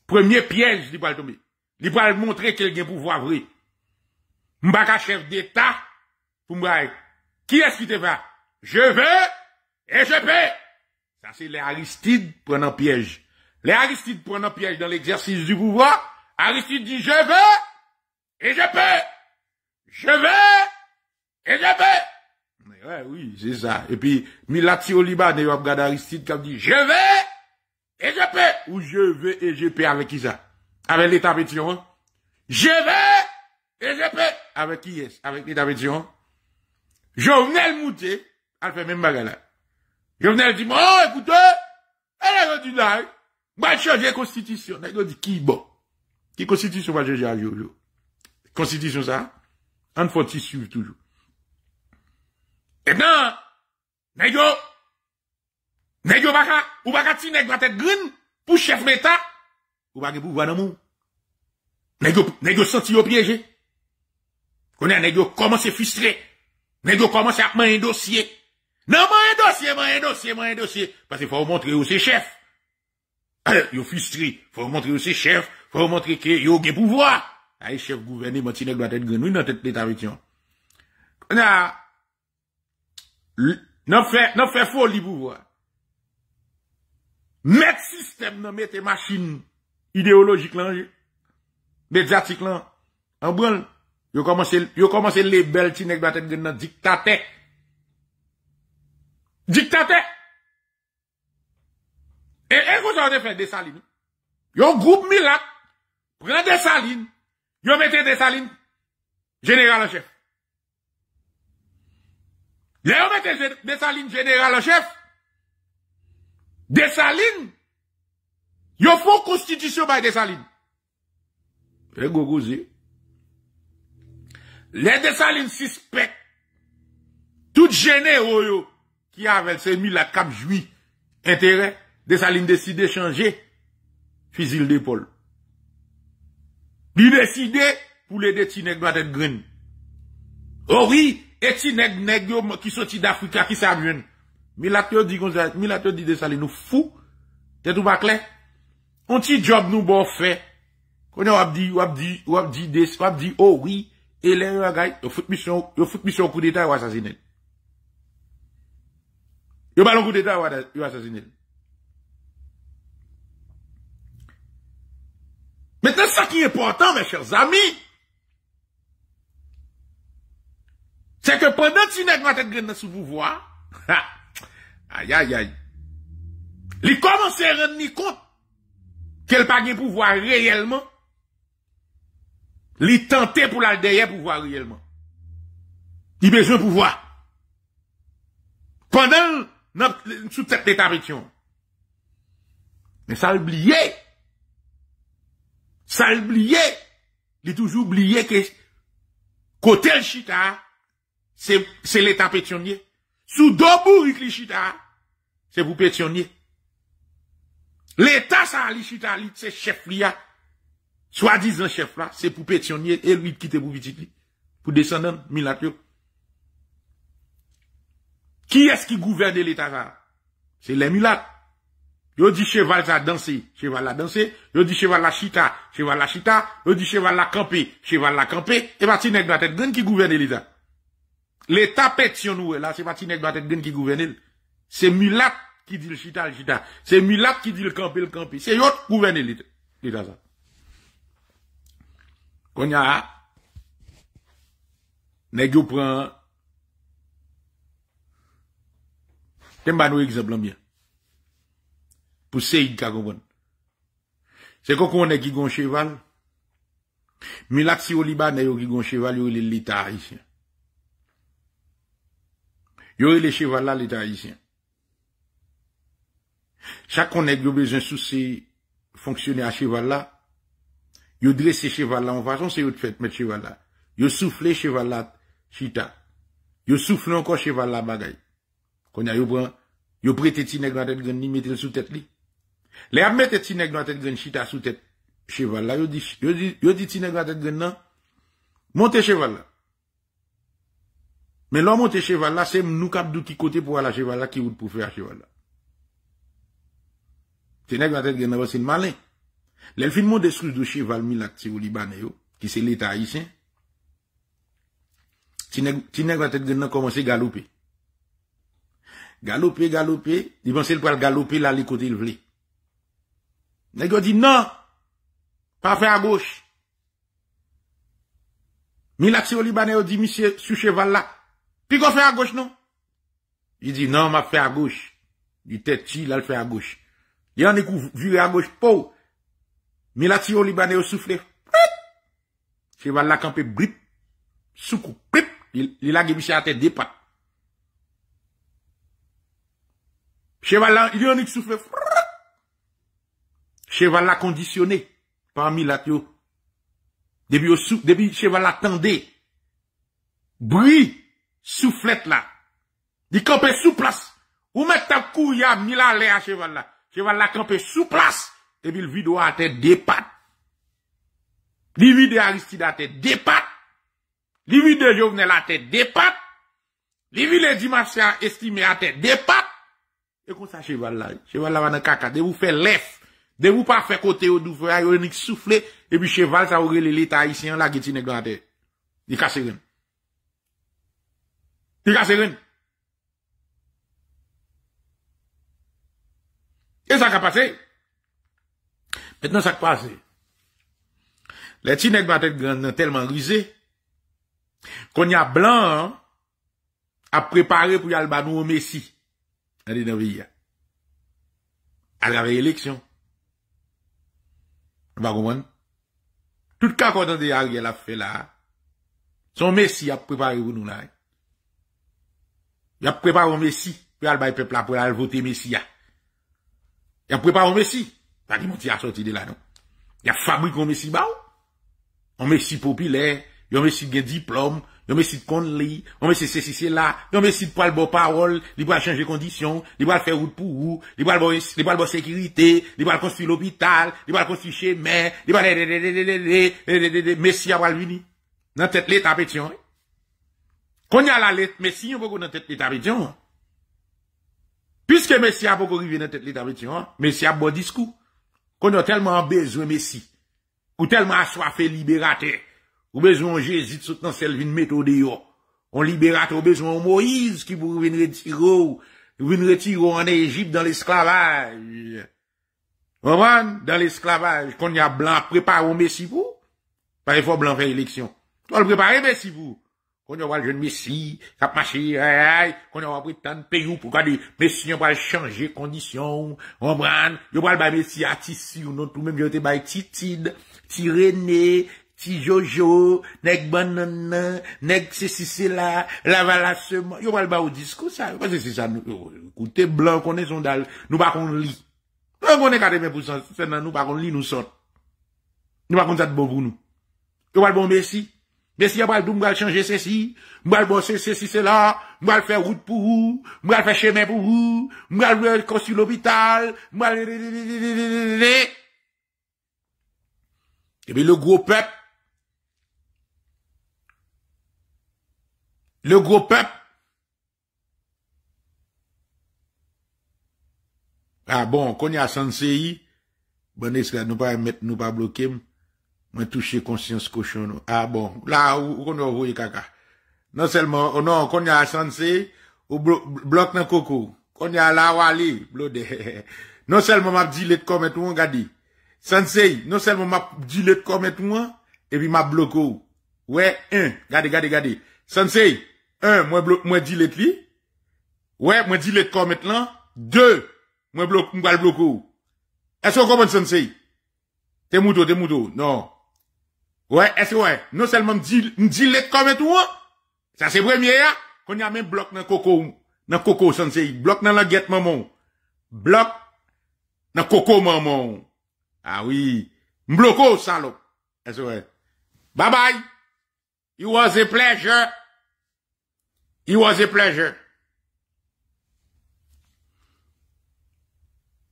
Premier pièj, li pou al tombe. Li pou al montre ke l gen pou wali. M baka chef d'Etat, pou m baka Qui est-ce qui te va? Je veux et je peux Ça, c'est les Aristides prenant piège. Les Aristides prenant piège dans l'exercice du pouvoir. Aristide dit, je veux et je peux Je veux et je peux Mais ouais, oui, c'est ça. Et puis, Milati au Liban, regarde Aristide qui dit, je veux et je peux Ou je veux et je peux avec qui ça? Avec l'État pétion. Hein? Je veux et je peux Avec qui est-ce? Avec l'État pétion. Hein? Jovenel Mouté, elle fait même bagarre là. Jovenel dit, bon, oh, écoutez, elle a dit là, va changer la constitution. Elle dit, qui bon? Qui constitution va changer à jour, Constitution ça, on faut suivre toujours. Et eh non, nego, nego baka, ou baka ti nego tête green, pour chef d'État, ou baka pouvoir dans elle Nego, nego senti au piégé. Connais, nego comment à frustrer. Nè gyo komanse ap man yon dosye. Nan man yon dosye, man yon dosye, man yon dosye. Pase fwa ou montre yon se chef. Yo fustri. Fwa ou montre yon se chef. Fwa ou montre ki yo gen pouvoi. A yon chef gouverne, mwen ti nè gwa tèt gwen, nou yon tèt lè tèt avityon. Nè fwe fwo li pouvoi. Mè t'sistèm nan mè tè machin ideologik lan jè. Mè t'satik lan. An broun. Yo commencé, yo commencé les belles tinèk batèk gen nan Et vous Et, Et kote an de des salines. Yo groupe milat, des salines, yo des salines, général en chef. Le yo des salines général en chef, Des salines. yo font constitution bay des salines. go gozi, Le desaline sispek. Tout jene royo. Ki avèl se mi la kapjoui. Interè. Desaline deside chanje. Fizil depol. Di deside pou le deti neg do atèd gren. Owi eti neg neg yo mò ki soti d'Afrika ki sa mwen. Milatè di desaline nou fou. Tè tou bakle. On ti job nou bon fè. Konè wap di, wap di, wap di desi, wap di owi. Oh E le yo agay, yo foute mi son kou de ta yo asazine. Yo balon kou de ta yo asazine. Meten sa ki important, mechèr zami. Se ke pwede ti nek watek gen nan sou vouvoa. Ha! Ayayay! Li komanse ren ni kont. Kelpa gen pouvoa reyelman. Li tenter pour la derrière pouvoir réellement. Il besoin de pouvoir. Pendant, sous tête l'état Mais ça oublié. Ça oublié. Il toujours oublié que, côté le chita, c'est, c'est l'état pétionnier. Sous deux bourriques le chita, c'est vous pétionnier. L'État, ça, le chita, c'est chef Soi-disant chef là, c'est pour pétionner et lui quitter pour petit pour descendre Milatio. Qui est-ce qui gouverne l'État là C'est les mulates. Yo dit cheval ça, danser. cheval la danser. yo dit cheval la chita, cheval la chita, yo dit cheval la camper. cheval la campé, et parti nèg la tête gagne qui gouverne l'État. L'État pétionne là, c'est parti nèg la tête gagne qui gouverne. C'est milat qui dit le chita, le chita. C'est mulat qui dit le camper. le campé. C'est qui gouverne l'État. Ponyan a, nek yo pran, temba nou ekzemplan byan, pou se yi kakobon. Se koko nek yi gon cheval, milak si yo liba ne yo yi gon cheval, yo yi lita aisyen. Yo yi lita cheval la lita aisyen. Chak kon nek yo bezen sou se fonksyonen a cheval la, Yo dresse cheval la, an fason se yo te fete met cheval la. Yo souffle cheval la chita. Yo souffle ankon cheval la bagay. Konya yo prete tinek nan tete gen ni metel sou tete li. Le ap mette tinek nan tete gen chita sou tete cheval la, yo di tinek nan tete gen nan, monte cheval la. Men lo monte cheval la, se mnou kap douti kote pou ala cheval la ki wou pou fè ala cheval la. Tinek nan tete gen nan wos en malen. Lèl fin moun de souche do cheval mi lakse ou libanè yo, ki se lè ta isen, ti nèk watek den nan komanse galope. Galope, galope, diwansè l pou al galope lalikote l vle. Nèk yo di nan, pa fe a goche. Mi lakse ou libanè yo di mi souche val la, pi kon fe a goche nou? Di di nan, ma fe a goche. Di tè ti lal fe a goche. Dè ane kou vire a goche pou, Milat yo li bane yo souffle, cheval la kampe brip, soukou, brip, li la gebi chate depat. Cheval la, il yonik souffle, cheval la kondisyone, pa milat yo, debi cheval la tende, brie, soufflet la, di kampe souplas, ou mek ta kou ya mila le a cheval la, cheval la kampe souplas, Ebi l video a te depat Li vi de Aristide a te depat Li vi de Jovenel a te depat Li vi le Dimashia estime a te depat E kon sa cheval la Cheval la wane kaka De wou fe lef De wou pa fe kote yo dufe A yo enik souffle Ebi cheval sa oure le leta A isen la geti nek do a te Di kase ren Di kase ren E sa ka pase? Mètnen sa kwa se, lè ti nèk va tèk grand nan telman rize, kon y a blan, ap prepare pou y alba nou o Messi, a di nan vi ya. A la vey eleksyon. Ba kouman, tout ka kontan de y a, y a la fè la, son Messi ap prepare pou nou la. Y ap prepare o Messi, pou y alba y pepla pou y alvote Messi ya. Y ap prepare o Messi. Y ap prepare o Messi. Pati moun ti a soti de la nou. Ya fabri kon mesi bau. An mesi popile. Yo mese gen diplom. Yo mese kon li. Yo mese se se se la. Yo mese pal bo parol. Li bal chanje kondisyon. Li bal fe wout pou wout. Li bal bo sekirite. Li bal konsti lopital. Li bal konsti che mer. Li bal e de de de de de de de. Mesi a bal vini. Nan tet let apetyon. Kon ya la let mesi, yo boko nan tet let apetyon. Piske mesi a boko rivi nan tet let apetyon, mesi a bo diskou. qu'on a tellement besoin Messie, ou tellement assoiffé libérateur, ou besoin Jésus de soutenir celle au méthode On libérate ou besoin Moïse qui vous venir retirer, venir retirer en Égypte dans l'esclavage. Vous Dans l'esclavage, qu'on y a blanc, préparé au Messie vous, par blanc réélection. élection. On le préparer Messie vous. Kon yon wale jen Messi, kap masi, ay ay, kon yon wale pritan, pe yon pou kade, Messi yon wale chanje kondisyon, rembran, yon wale ba Messi atisi, non, yon nou tou mèm jote bay titid, ti rene, ti jojo, nek ban nan nan, nek se si se la, la va la seman, yon wale ba ou disko sa, yon wale ba ou disko sa, yon wale ba ou disko sa, Mwen si apal dou mwen al chanje sè si. Mwen al borsè sè si sè la. Mwen al fè route pou ou. Mwen al fè chemè pou ou. Mwen al mwen al konsu l'opital. Mwen al lè lè lè lè lè lè lè lè lè. Eby le gro pèp. Le gro pèp. A bon kon y a sanse yi. Bwane sè la nou pa blokèm. Mwen touche konsyans koshon nou. Ha ah, bon. La ou kon nou avoye kaka. Non selman. O oh non. Kon nye a Sansei. Ou blok nan koko. Kon nye a la wali. Blode. Non selman map di let komet ou an gade. Sansei. Non selman map di let komet ou an. E pi map bloko ou. Ou e. Un. Gade gade gade. Sansei. Un. Mwen di let li. Ou e. Mwen di let komet lan. Deu. Mwen bloko. Mwen bloko ou. E so komon Sansei. Te moutou. Te moutou. Non. Ouais, est-ce que ouais, non seulement me dit, me dit les comme tout, hein? ça c'est premier, hein? qu'on y a même bloc dans coco, dans coco, ça c'est bloc dans la guette maman, bloc dans coco maman. Ah oui, m'bloco salope, est-ce que ouais. Bye bye. It was a pleasure. It was a pleasure.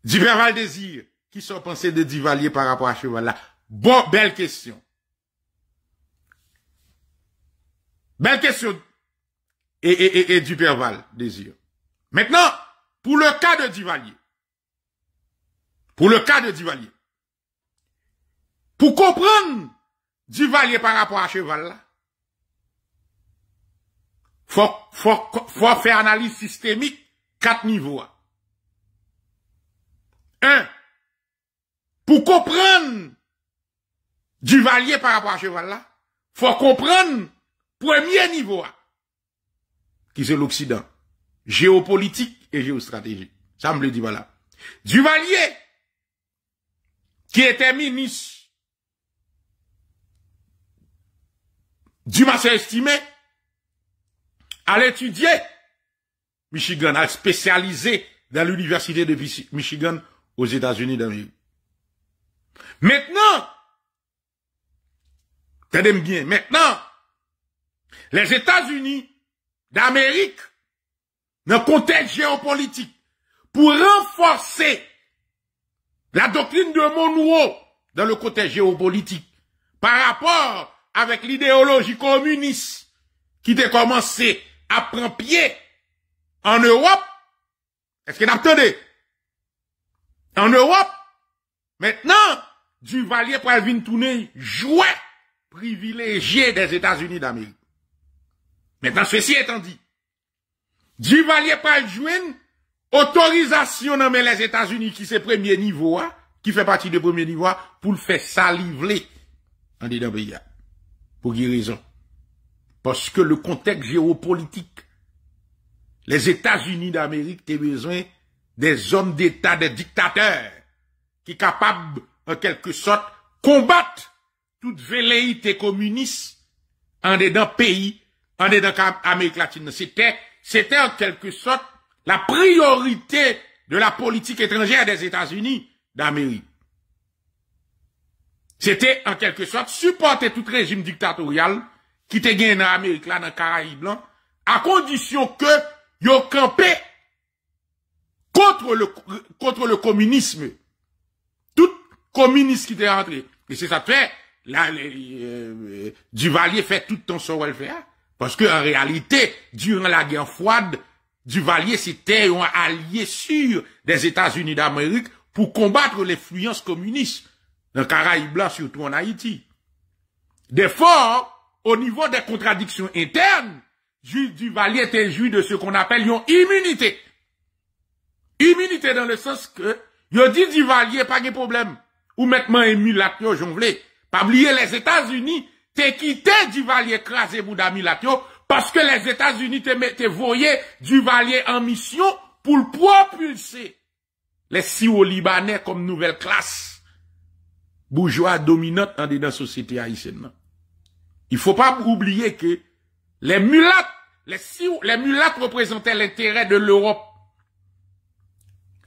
Diverval désir. qui sont pensés de Divalier par rapport à Cheval là? Bon, belle question. Belle question. Et, et, et, et Duperval, désir. Maintenant, pour le cas de Duvalier. Pour le cas de Duvalier. Pour comprendre Duvalier par rapport à Cheval, là, faut, faut, faut faire analyse systémique quatre niveaux. Un, pour comprendre Duvalier par rapport à Cheval, là, faut comprendre Premier niveau, qui c'est l'Occident, géopolitique et géostratégique. Ça me le dit, voilà. Duvalier, qui était ministre du' Estime, estimé à l'étudier Michigan, a spécialisé dans l'université de Michigan aux États-Unis d'Amérique. Maintenant, t'aimes bien, maintenant, les États-Unis d'Amérique, dans le contexte géopolitique, pour renforcer la doctrine de Monroe dans le contexte géopolitique, par rapport avec l'idéologie communiste qui a commencé à prendre pied en Europe, est-ce que attendez? En Europe, maintenant, Duvalier pour tourner jouet privilégié des États-Unis d'Amérique. Maintenant, ceci étant dit, Duvalier pas autorisation dans les États-Unis qui c'est premier niveau, qui fait partie du premier niveau, pour le faire salivler en dedans pays. Pour guérison, raison? Parce que le contexte géopolitique, les États-Unis d'Amérique, t'es besoin des hommes d'État, des dictateurs, qui capables, en quelque sorte, combattre toute velléité communiste en dedans pays en est dans latine. C'était, c'était en quelque sorte la priorité de la politique étrangère des États-Unis d'Amérique. C'était en quelque sorte supporter tout régime dictatorial qui était gagné en Amérique, là, dans le Caraïbe, à condition que yo campé contre le, contre le communisme. Tout communiste qui était rentré. Et c'est ça fait, là, euh, euh, Duvalier fait tout le temps son welfare. Parce en réalité, durant la guerre froide, Duvalier, c'était un allié sûr des États-Unis d'Amérique pour combattre l'influence communiste dans Caraïbes blanc surtout en Haïti. fois, au niveau des contradictions internes, Duvalier était juif de ce qu'on appelle une immunité. Immunité dans le sens que, il dit Duvalier, pas de problème. Ou maintenant ému j'en voulais. Pas oublier les États-Unis, T'es quitté Duvalier crasé Bouddha parce que les États-Unis te, voyé valier en mission pour le propulser les sioux libanais comme nouvelle classe bourgeois dominante en la société haïtienne. Il faut pas oublier que les mulattes, les, les représentaient l'intérêt de l'Europe.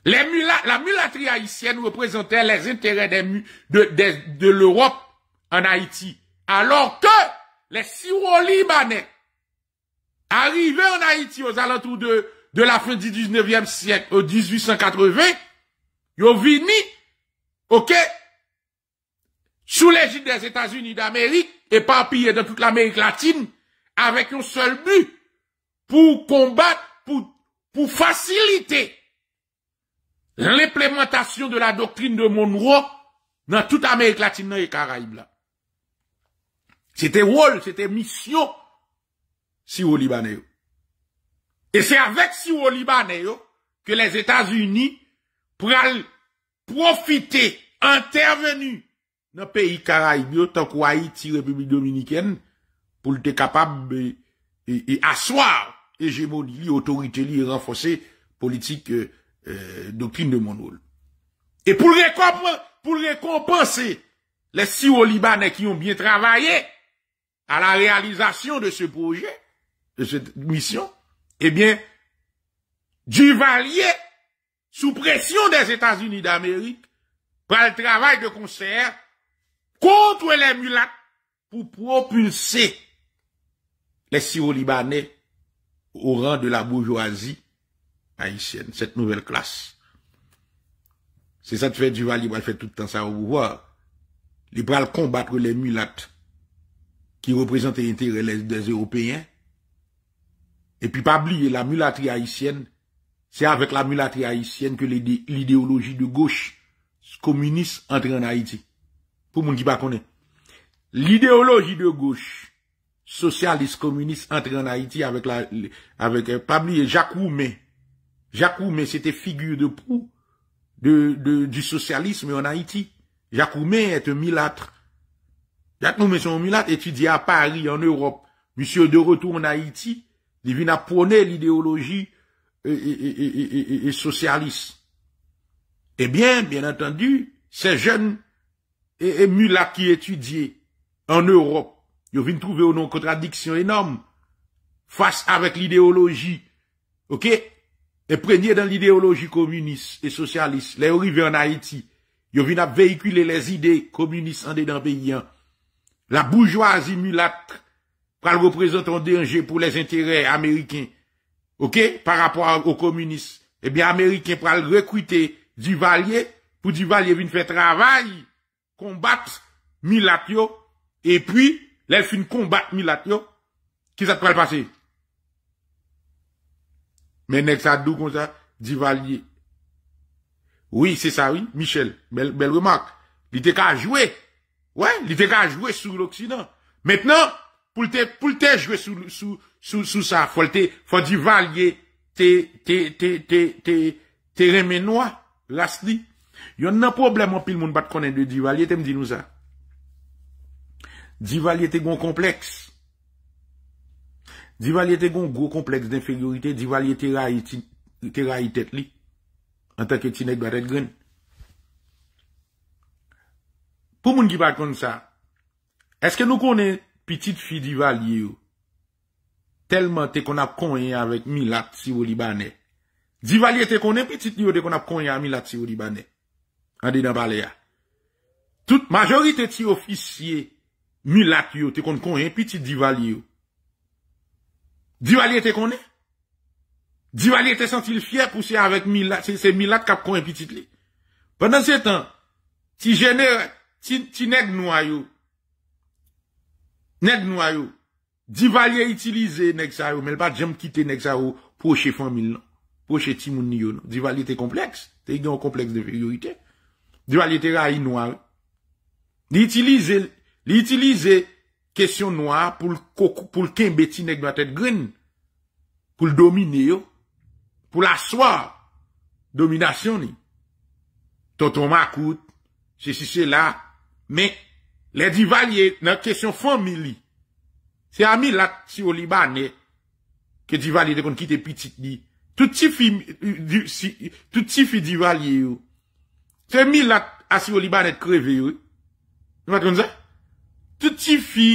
Les la mulaterie haïtienne représentait les intérêts des, de l'Europe en Haïti. alor ke les siro-limanè arrive en Haiti ozalantou de la fin di 19e sièk o 1880, yo vini ok sou legit des Etats-Unis d'Amérique, e pa piye de tout l'Amérique latine, avèk yon sol bu pou kombat, pou facilite l'implementasyon de la doktrine de Monroe nan tout l'Amérique latine nan yon karaib la. C'était rôle, c'était mission si au Libanais. Et c'est avec au Libanais oh, que les États-Unis pourront profiter, intervenir dans le pays Caraïbes, oh, tant qu'Haïti, République Dominicaine, pour être capable et, et, et asseoir hégémonie, autorité, et renforcer politique euh, euh doctrine de rôle. Et pour, récompenser, pour récompenser les Siro-Libanais qui ont bien travaillé, à la réalisation de ce projet, de cette mission, eh bien, Duvalier, sous pression des États-Unis d'Amérique, par le travail de concert contre les mulattes pour propulser les siro libanais au rang de la bourgeoisie haïtienne, cette nouvelle classe. C'est ça que fait Duvalier, il fait tout le temps ça au pouvoir. Il va combattre les mulattes qui représentait l'intérêt des Européens. Et puis, pas oublier la mulatrie haïtienne. C'est avec la mulatrie haïtienne que l'idéologie de gauche communiste entre en Haïti. Pour mon qui pas connaît. L'idéologie de gauche socialiste communiste entre en Haïti avec la, avec, pas oublier Jacques Roumet. Jacques Roumet, c'était figure de proue de, du socialisme en Haïti. Jacques Roumet est un milâtre que nous, son Mulat étudie à Paris, en Europe. Monsieur de retour en Haïti, il vient à prôner l'idéologie euh, et, socialiste. Eh bien, bien entendu, ces jeunes et, mulats qui étudiaient en Europe, ils viennent trouver une contradiction énorme face avec l'idéologie, ok, imprégné dans l'idéologie communiste et socialiste, les arrivés en Haïti, ils viennent à véhiculer les idées communistes en dedans hein. La bourgeoisie mulâtre pral représente un danger pour les intérêts américains. OK? Par rapport aux communistes. Eh bien, américains pral recruter Duvalier pour Duvalier vient faire travail, combattre Milatio, et puis, les une combattre Milatio, qui ça le passer? Mais pas ça dou comme ça, Duvalier. Oui, c'est ça, oui, Michel. Belle, remarque. Il était qu'à jouer. Ouè, li te ka jwè sou l'Oksidant. Mètnen, pou l'te jwè sou sa, fòl te, fòl di valye te, te, te, te, te, te reme noua, las li. Yon nan problem an pil moun bat konen de di valye, te mdi nou sa. Di valye te gon kompleks. Di valye te gon go kompleks de inferiorite, di valye te rayi, te rayi tet li. Anta ke tinek bar et gren. moun ki bat kon sa, eske nou konen pitit fi divalye yo, telman te kon ap konye avèk milat siwo libanè. Divalye te konen pitit yo de kon ap konye avèk milat siwo libanè. Adi nan pale ya. Tout majori te ti ofisye milat yo te kon konye pitit divalye yo. Divalye te konen. Divalye te sentil fye kousye avèk milat, se milat kap konen pitit li. Pendan se tan, ti jene ak, Ti neg nou a yo. Neg nou a yo. Di valye itilize neg sa yo. Men pa jem kite neg sa yo. Poche famil nan. Poche timouni yo nan. Di valye te kompleks. Te yi gen kompleks de priorite. Di valye te rayi nou a yo. Li itilize. Li itilize. Kesyon nou a. Poul kembeti neg nou a tet grin. Poul domine yo. Poul aswa. Dominasyon ni. Toton makout. Se si se la. Men, lè di valye nan kesyon fòmili. Se a milat si ou libanè, ke di valye de kon kite pitit ni, touti fi di valye yo, euh, se euh, milat a si ou libanè kreve yo, nou mat kon zè? Touti fi,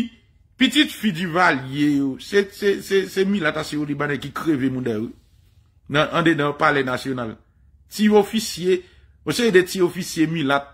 pitit fi di valye yo, se milat a si ou libanè ki kreve moun de yo, nan an de nan pale nasyonal. Ti ofisye, ou se de ti ofisye milat,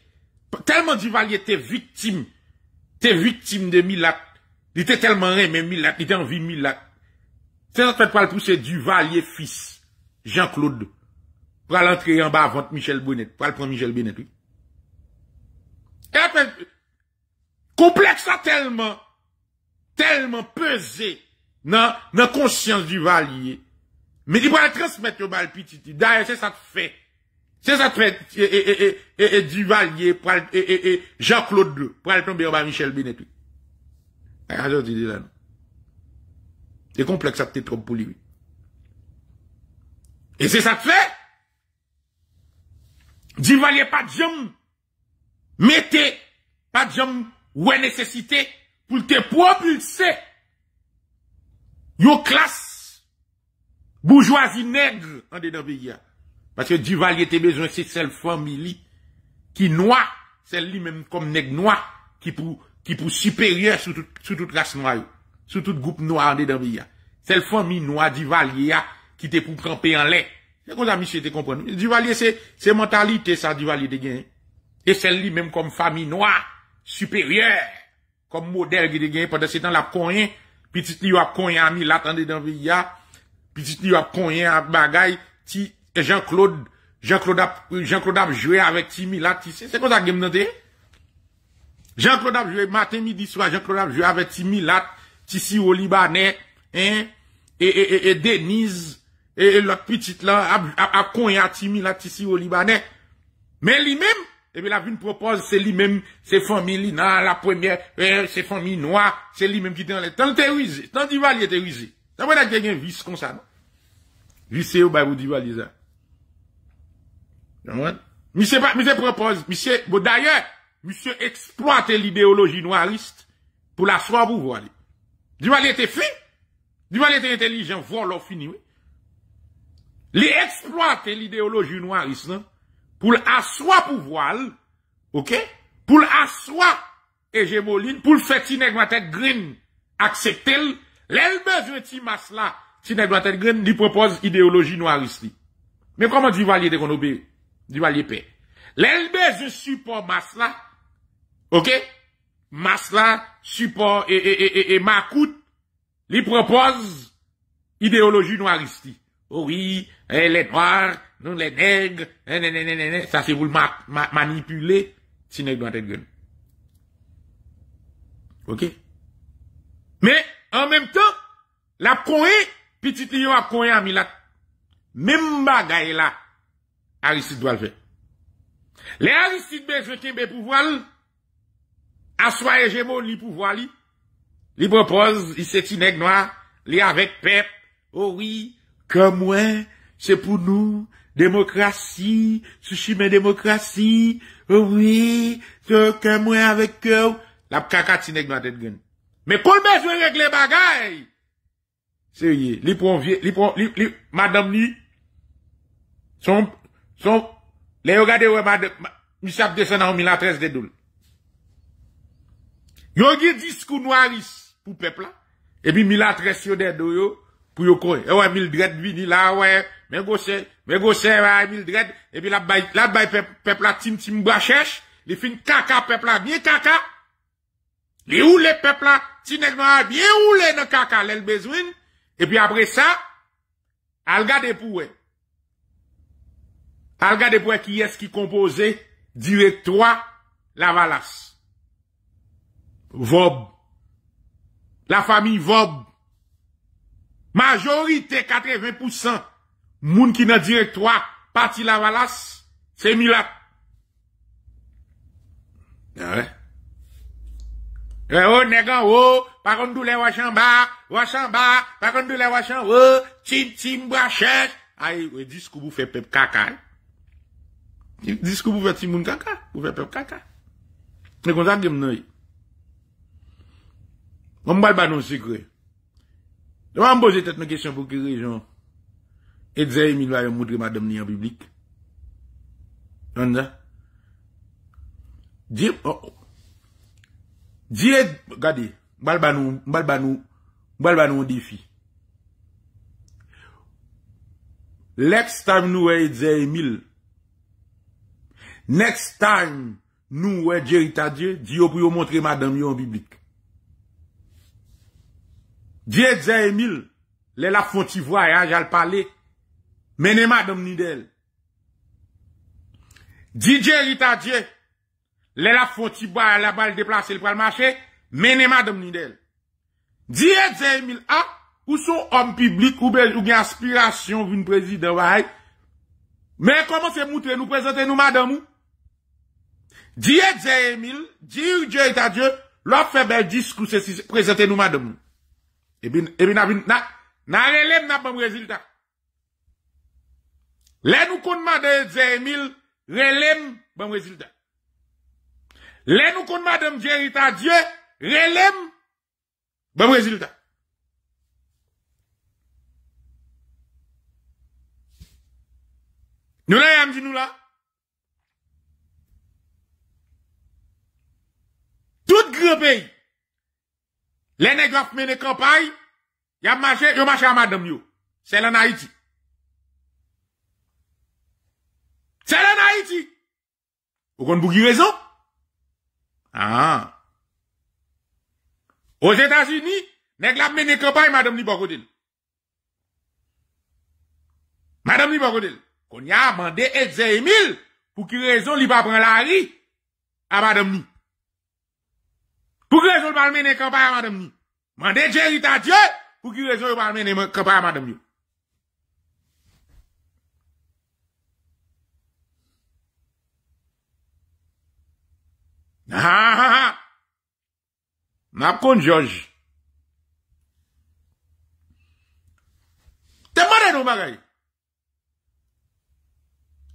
Telman Duvalier te vitime, te vitime de Milak, li te telman reme Milak, li te envi Milak, se nan te pet pal pou se Duvalier fils, Jean-Claude, pral entre yon bavant Michel Bonnet, pral pran Michel Bonnet li. Kompleks sa telman, telman peze nan konsyans Duvalier, me di pral transmit yo bal pititi, daye se sa te fè. Se sa tre, e, e, e, e, e, e, Divalie, pral, e, e, e, e, Jean-Claude Bleu, pral ton biroba Michel Benetoui. Non. A yo ti di la nou. E kompleks apte trom pou liwi. E se sa tre, Divalie pa jom, mete, pa jom, ou e nesecite pou te propulse, se yo klas, boujouazi negre an de da vie ya, Aske di valye te bezon se sel fami li ki noa, sel li menm kom neg noa, ki pou ki pou superior sou tout gas noa yo, sou tout goup noa an de danvi ya. Sel fami noa, di valye ya, ki te pou krampe an le. Se kon zami se te kompon. Di valye se se mentalite sa, di valye de gen. E sel li menm kom fami noa superior, kom moderge de gen, poten se tan la konyen pi ti li wap konyen an mi lat an de danvi ya, pi ti li wap konyen an bagay, ti E Jean-Claude, Jean-Claude ap jwe avè Timilat Tissier, se kon sa gem nan de? Jean-Claude ap jwe, matè midi swa, Jean-Claude ap jwe avè Timilat Tissier ou Libanè, e Denis, e lòk pitit lan, ap kon ya Timilat Tissier ou Libanè, men eh li men, ebe la vin propose, se li men, se fòmi li nan la premiè, se fòmi noua, se li men ki ten lè, ton te wize, ton divan li te wize, sa mwen a genyen vis kon sa nan, vis se ou eh, bayou divan li zan, Mi se propose, mi se... Bo daye, mi se eksploate l'ideoloji noarist pou la swa pou voale. Di wale te fi? Di wale te entelijen? Volo fini, we? Li eksploate l'ideoloji noarist, nan? Pou la swa pou voale, ok? Pou la swa e jemoline, pou l'feti negwatek grin akseptel, lèlbe vweti masla si negwatek grin li propose ideoloji noarist li. Men koman di wale de kono be... Lèlbe, je support Masla Ok Masla support Et Makout Li propose Ideologie noiristie oh Ouwi, eh, lèl noir, nou lèl neg Nè, eh, nè, nè, nè, nè, nè, nè Sa se voule manipule Ti neg do an tèd gen Ok Mè, an mèm tan La pkoe, pi titlion a pkoe Amilat Mèmba ga e la Aristide do al ve. Le Aristide be zweke be pouvo al, aswa e jemoun li pouvo al li, li propoz, li se tinek noa, li avek pep, o wii, kem wè, se pou nou, demokrasi, sushime demokrasi, o wii, se kem wè avek kèw, la kaka tinek noa tet gen. Me poul be zweke le bagay, se wye, li pon vie, li pon, madam ni, son pou, Son, le yo gade wè ma de, mi sap de senan wè milatres de doul. Yo ge diskou noiris pou pepla, e bi milatres yo de dou yo pou yo kouye. E wè mil dred vini la wè, men gose, men gose wè mil dred, e bi la bay pepla tim tim brachèche, li fin kaka pepla, nye kaka, li oule pepla, ti negman wè, nye oule nan kaka lèl bezwen, e bi apre sa, al gade pou wè, Al gade pou e ki yes ki kompoze, direk 3 la valas. Vob. La fami vob. Majorite 80% moun ki nan direk 3 pati la valas, semi lat. Ya ah we. Ya we. O eh oh, negan o, oh, pakon do le wachan ba, wachan ba, pakon do le wachan o, oh, tim tim wachan. Ay, we dis kou bou fe pep kakal. Dis kou pou fè ti moun kaka. Pou fè pep kaka. Mwen kontan gen mnoy. Mwen mbal banon sikre. Mwen mboje tèt mwen kesyon pou kire. Et zèye mil wè yon mwotre mwen domne yon biblik. Yon zè. Dje. Oh, oh. Dje. Gade. Mbal banon. Mbal banon. Mbal banon defi. Lèp stav nou wè et zèye mil. Mbal banon. Next time, nou wè Djerita Dje, di yo pou yo montre madame yon biblik. Dje Dze Emil, lè la fonti voye an jal pale, mè ne madame ni del. Dje Dje Ritadje, lè la fonti voye an la bal deplase lè pral mache, mè ne madame ni del. Dje Dze Emil a, ah, ou sou om biblik, ou bel ou gen aspirasyon voun prezidè wè. Mè koman se moutre nou, prezante nou madame ou, Diye dzey emil, diyu djey ta dje, lop febel diskou se si prezente nou madem nou. E eh bin, e eh bin, nan, nan relem nan pwem rezilda. Len nou kon madem dzey emil, relem pwem rezilda. Len nou kon madem djey rita dje, relem pwem rezilda. Nou la yam di nou la. Tout gre peyi. Le negraf mene kapay. Yab mache, yobache a madam yo. Sele na iti. Sele na iti. Ou kon bou ki rezo. Ha. Ose tasi ni. Negraf mene kapay madam ni bo godel. Madam ni bo godel. Kon ya mande etze emil. Pou ki rezo li pa pran la ri. A madam ni. Pou ki rezo balmen e kapay a madem ni. Man de che yi ta che. Pou ki rezo balmen e kapay a madem ni. Ha ha ha ha. Mab kon josh. Te mwade nou bagay.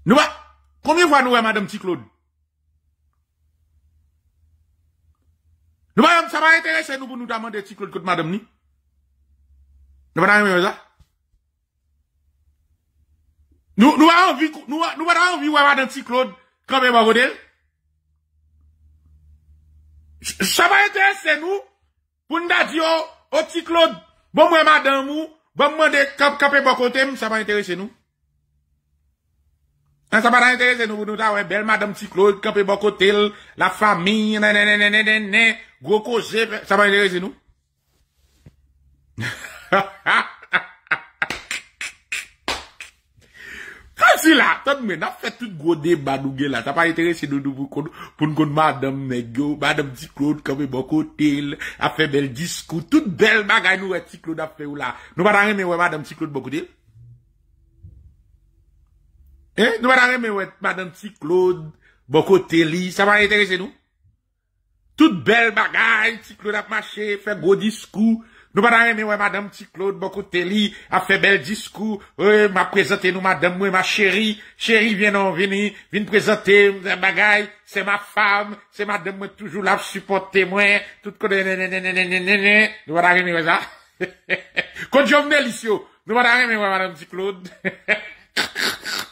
Nou ba. Koumi fwa nou we madem ti kloudi. Nou ba yon, sa ba entere se nou pou nou damande si Claude kote madame ni? Nou ba damande yo za? Nou ba damande yo waman den si Claude kote waman wadel? Sa ba entere se nou pou nou da di yo, o ti Claude, bom waman den mou, bom mwande kapi bokotem, sa ba entere se nou? Ça n'a pas d'intérêt, nous, nous, ta, ouais, belle madame Ticlode, campé bon côté, la famille, nan, nan, nan, nan, nan, nan, nan, gros cochet, ça n'a pas d'intérêt, nous. ha ha ha ha Si là, tant mais n'a fait tout gros débat nous là, t'as pas intéressé nous nous pour nous madame Negio, madame Ticlode, comme est bon côté, a fait belle discours, toute belle bagaille nous, Ticlode a fait ou là. Nous pas d'arrêter, mais ouais, madame Ticlode, bon côté. Eh, nous va Madame Ticlode, Claude, Boko télé. Ça va intéresser nous. Toute belle bagaille Claude a marché fait beau discours nous voilà madame petit Claude télé, a fait bel discours. ma présenté nous madame moi ma chérie, chérie, viens venez, vini, viens présenter mwen C'est ma femme, c'est madame toujours toujours la supporte moi. tout petit Claude.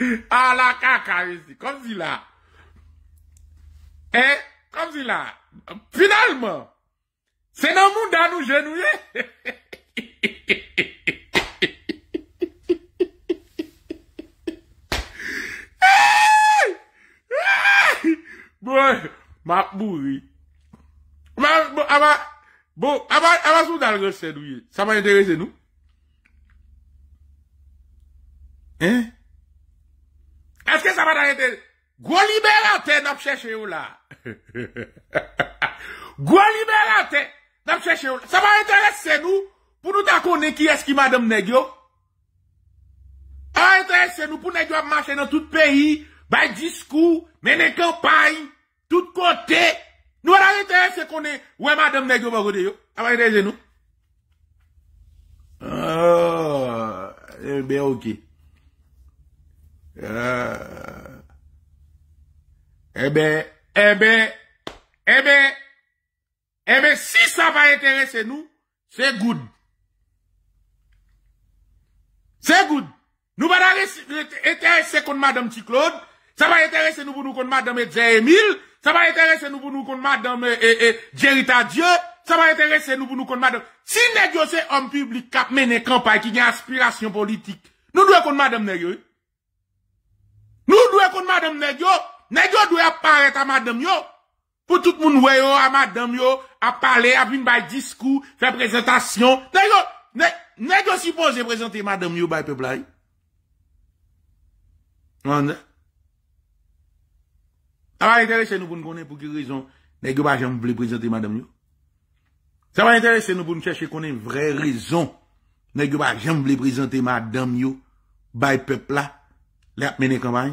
A ah, la kaka yisi. Komzi la. Eh. Komzi la. Finalman. Se nan moun dan nou jenou ye. Boy. Ma mou yi. Ma. Bo. Ama. Bo. Ama sou dan gwen jenou ye. Sa man yon terese nou. Eh. Eh. Eske sa va da entese? Gwa libe la te, nap chèche yo la. Gwa libe la te, nap chèche yo la. Sa va entese nou, pou nou ta kone ki eski madame negyo? Sa va entese nou pou negyo ap mache nan tout peyi, bay diskou, mene kampay, tout kote. Nou va da entese kone, we madame negyo bagode yo? Sa va entese nou? Mbe ou ki? Ebe, eh. eh ebe, eh ebe, ebe, si sa va etere se nou, se goud. Se goud. Nou va da etere se kon Madame Ticlode, sa va etere se nou pou nou kon Madame Zemil, sa va etere se nou pou nou kon Madame Gerita Dieu, sa va etere se nou pou nou kon Madame... Si negyo se om publik kap mene kampay ki gen aspirasyon politik, nou dwe kon Madame negyo e. Nou dwe koun madame negyo, negyo dwe aparet a madame yo, pou tout moun weyo a madame yo, apale, apine bay diskou, fe prezentasyon, negyo, negyo sipoze prezante madame yo bay pepla yi? Wan de? Awa non, non. interese nou pou nou konen pou ki rezon, negyo ba jenm vle prezante madame yo? Awa interese nou pou nou chèche konen vre rezon, negyo ba jenm vle prezante madame yo, bay pepla yi? lè ap mène kambay.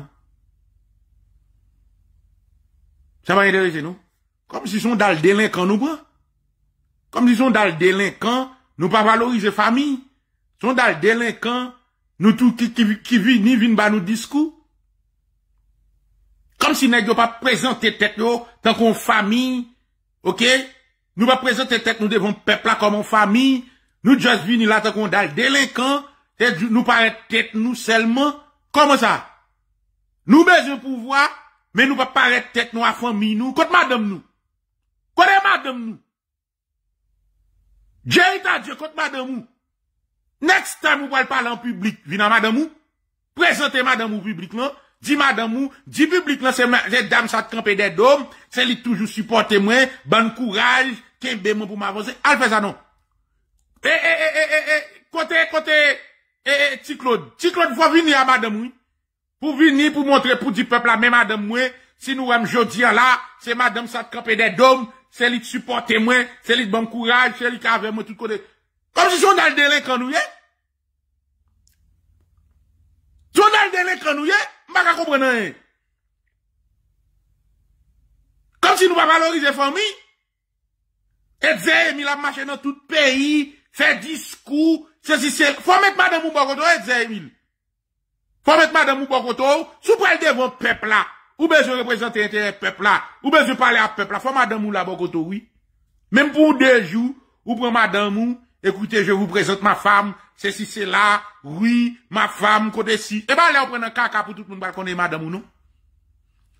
Sè mwen yè derejè nou? Kom si son dal delenkan nou kwa? Kom si son dal delenkan, nou pa valorize fami? Son dal delenkan, nou tou ki vi ni vin ba nou diskou? Kom si nou pa prezante tek nou tan kon fami? Ok? Nou pa prezante tek nou devon pepla kon mon fami? Nou jazvi ni la tan kon dal delenkan? Nou pa etek nou selman Comment ça? Nous besoin pouvoir, mais nous pas paraître tête nous à famille nous, Côté madame nous. Contre madame nous. Dieu t'a Dieu contre madame nous. Next time vous parlez parler en public, Vina madame nous. Présentez madame au public là. Dis madame ou, dis public là, c'est dame ça campe des dômes, c'est lui toujours supporter moi, bon courage, qu'un moi pour m'avancer. Allez, fait ça non. Eh, eh, eh, eh, eh, côté, côté, eh, eh, ti Claude, ti Claude, faut venir à madame, oui. Pour venir, pour montrer, pour du peuple, à même madame, oui. Si nous, aimons jeudi, là, c'est madame, ça te des dômes, c'est lui qui supporte, moi, c'est lui bon courage, c'est lui qui a vraiment tout côté. Comme si le de quand nous, eh. le de quand nous, y eh. M'a pas comprendre, eh. Comme si nous, pas valoriser famille. Et Zé, il a marché dans tout pays, fait discours, Se si sel, fò mèt madèmou bòkotò, et zè emil. Fò mèt madèmou bòkotò, sou prèl devon pepl la. Ou bè zè reprezenté ente pepl la. Ou bè zè palè a pepl la. Fò madèmou la bòkotò, oui. Mèm pou dèjou, ou prè madèmou, ekoute, je vous présente ma fam, se si sel la, oui, ma fam, kote si. E bè alè ou prenè kaka pou tout moun balkonè madèmou, nou.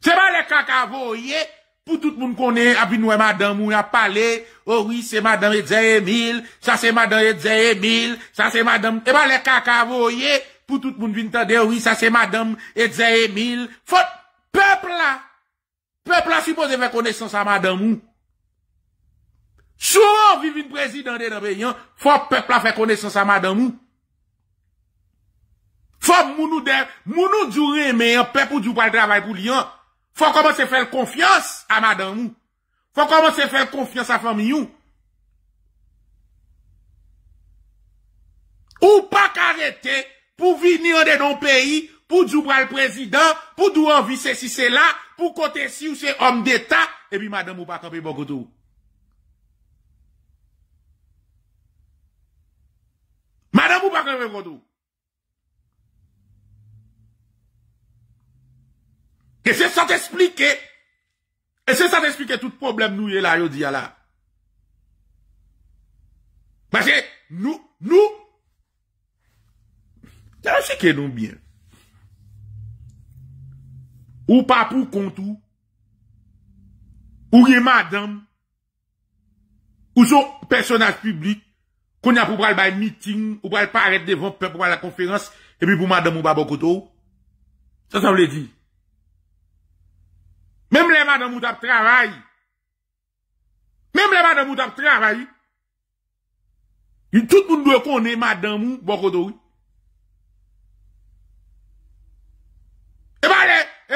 Se bè alè kaka vou, yey. pou tout moun kone, api nou e madame ou ya pale, oh oui, se madame e dzeye mil, sa se madame e dzeye mil, sa se madame, e eh ba le kaka voye, pou tout moun vin tande, oh oui, sa se madame e dzeye mil, fote, pepla, pepla supose fè konesans a madame ou, chou, vivin prezidande nan pe yon, fote, pepla fè konesans a madame ou, fote, moun nou dè, moun nou djou reme, pepo djou pal travay pou liyon, Fwa komanse fèl konfiyans a madan nou. Fwa komanse fèl konfiyans a fami nou. Ou pa karete pou vinir de nou peyi, pou djoubra l prezident, pou dwa vise si se la, pou kote si ou se om deta, e bi madan mou pa kope bo koto. Madan mou pa kope bo koto. E se sa te explike. E se sa te explike tout problem nou ye la yo diya la. Basè, nou, nou. Tè la se ke nou bien. Ou pa pou kontou. Ou ye madame. Ou sou personaj publik. Kon ya pou pral bay miting. Ou pral paret devan pou pral la konferans. E pi pou madame ou babo koto. Sa sa vle di. Mem le madan mout ap travay. Mem le madan mout ap travay. Y tout moun do konen madan mou bokot ou.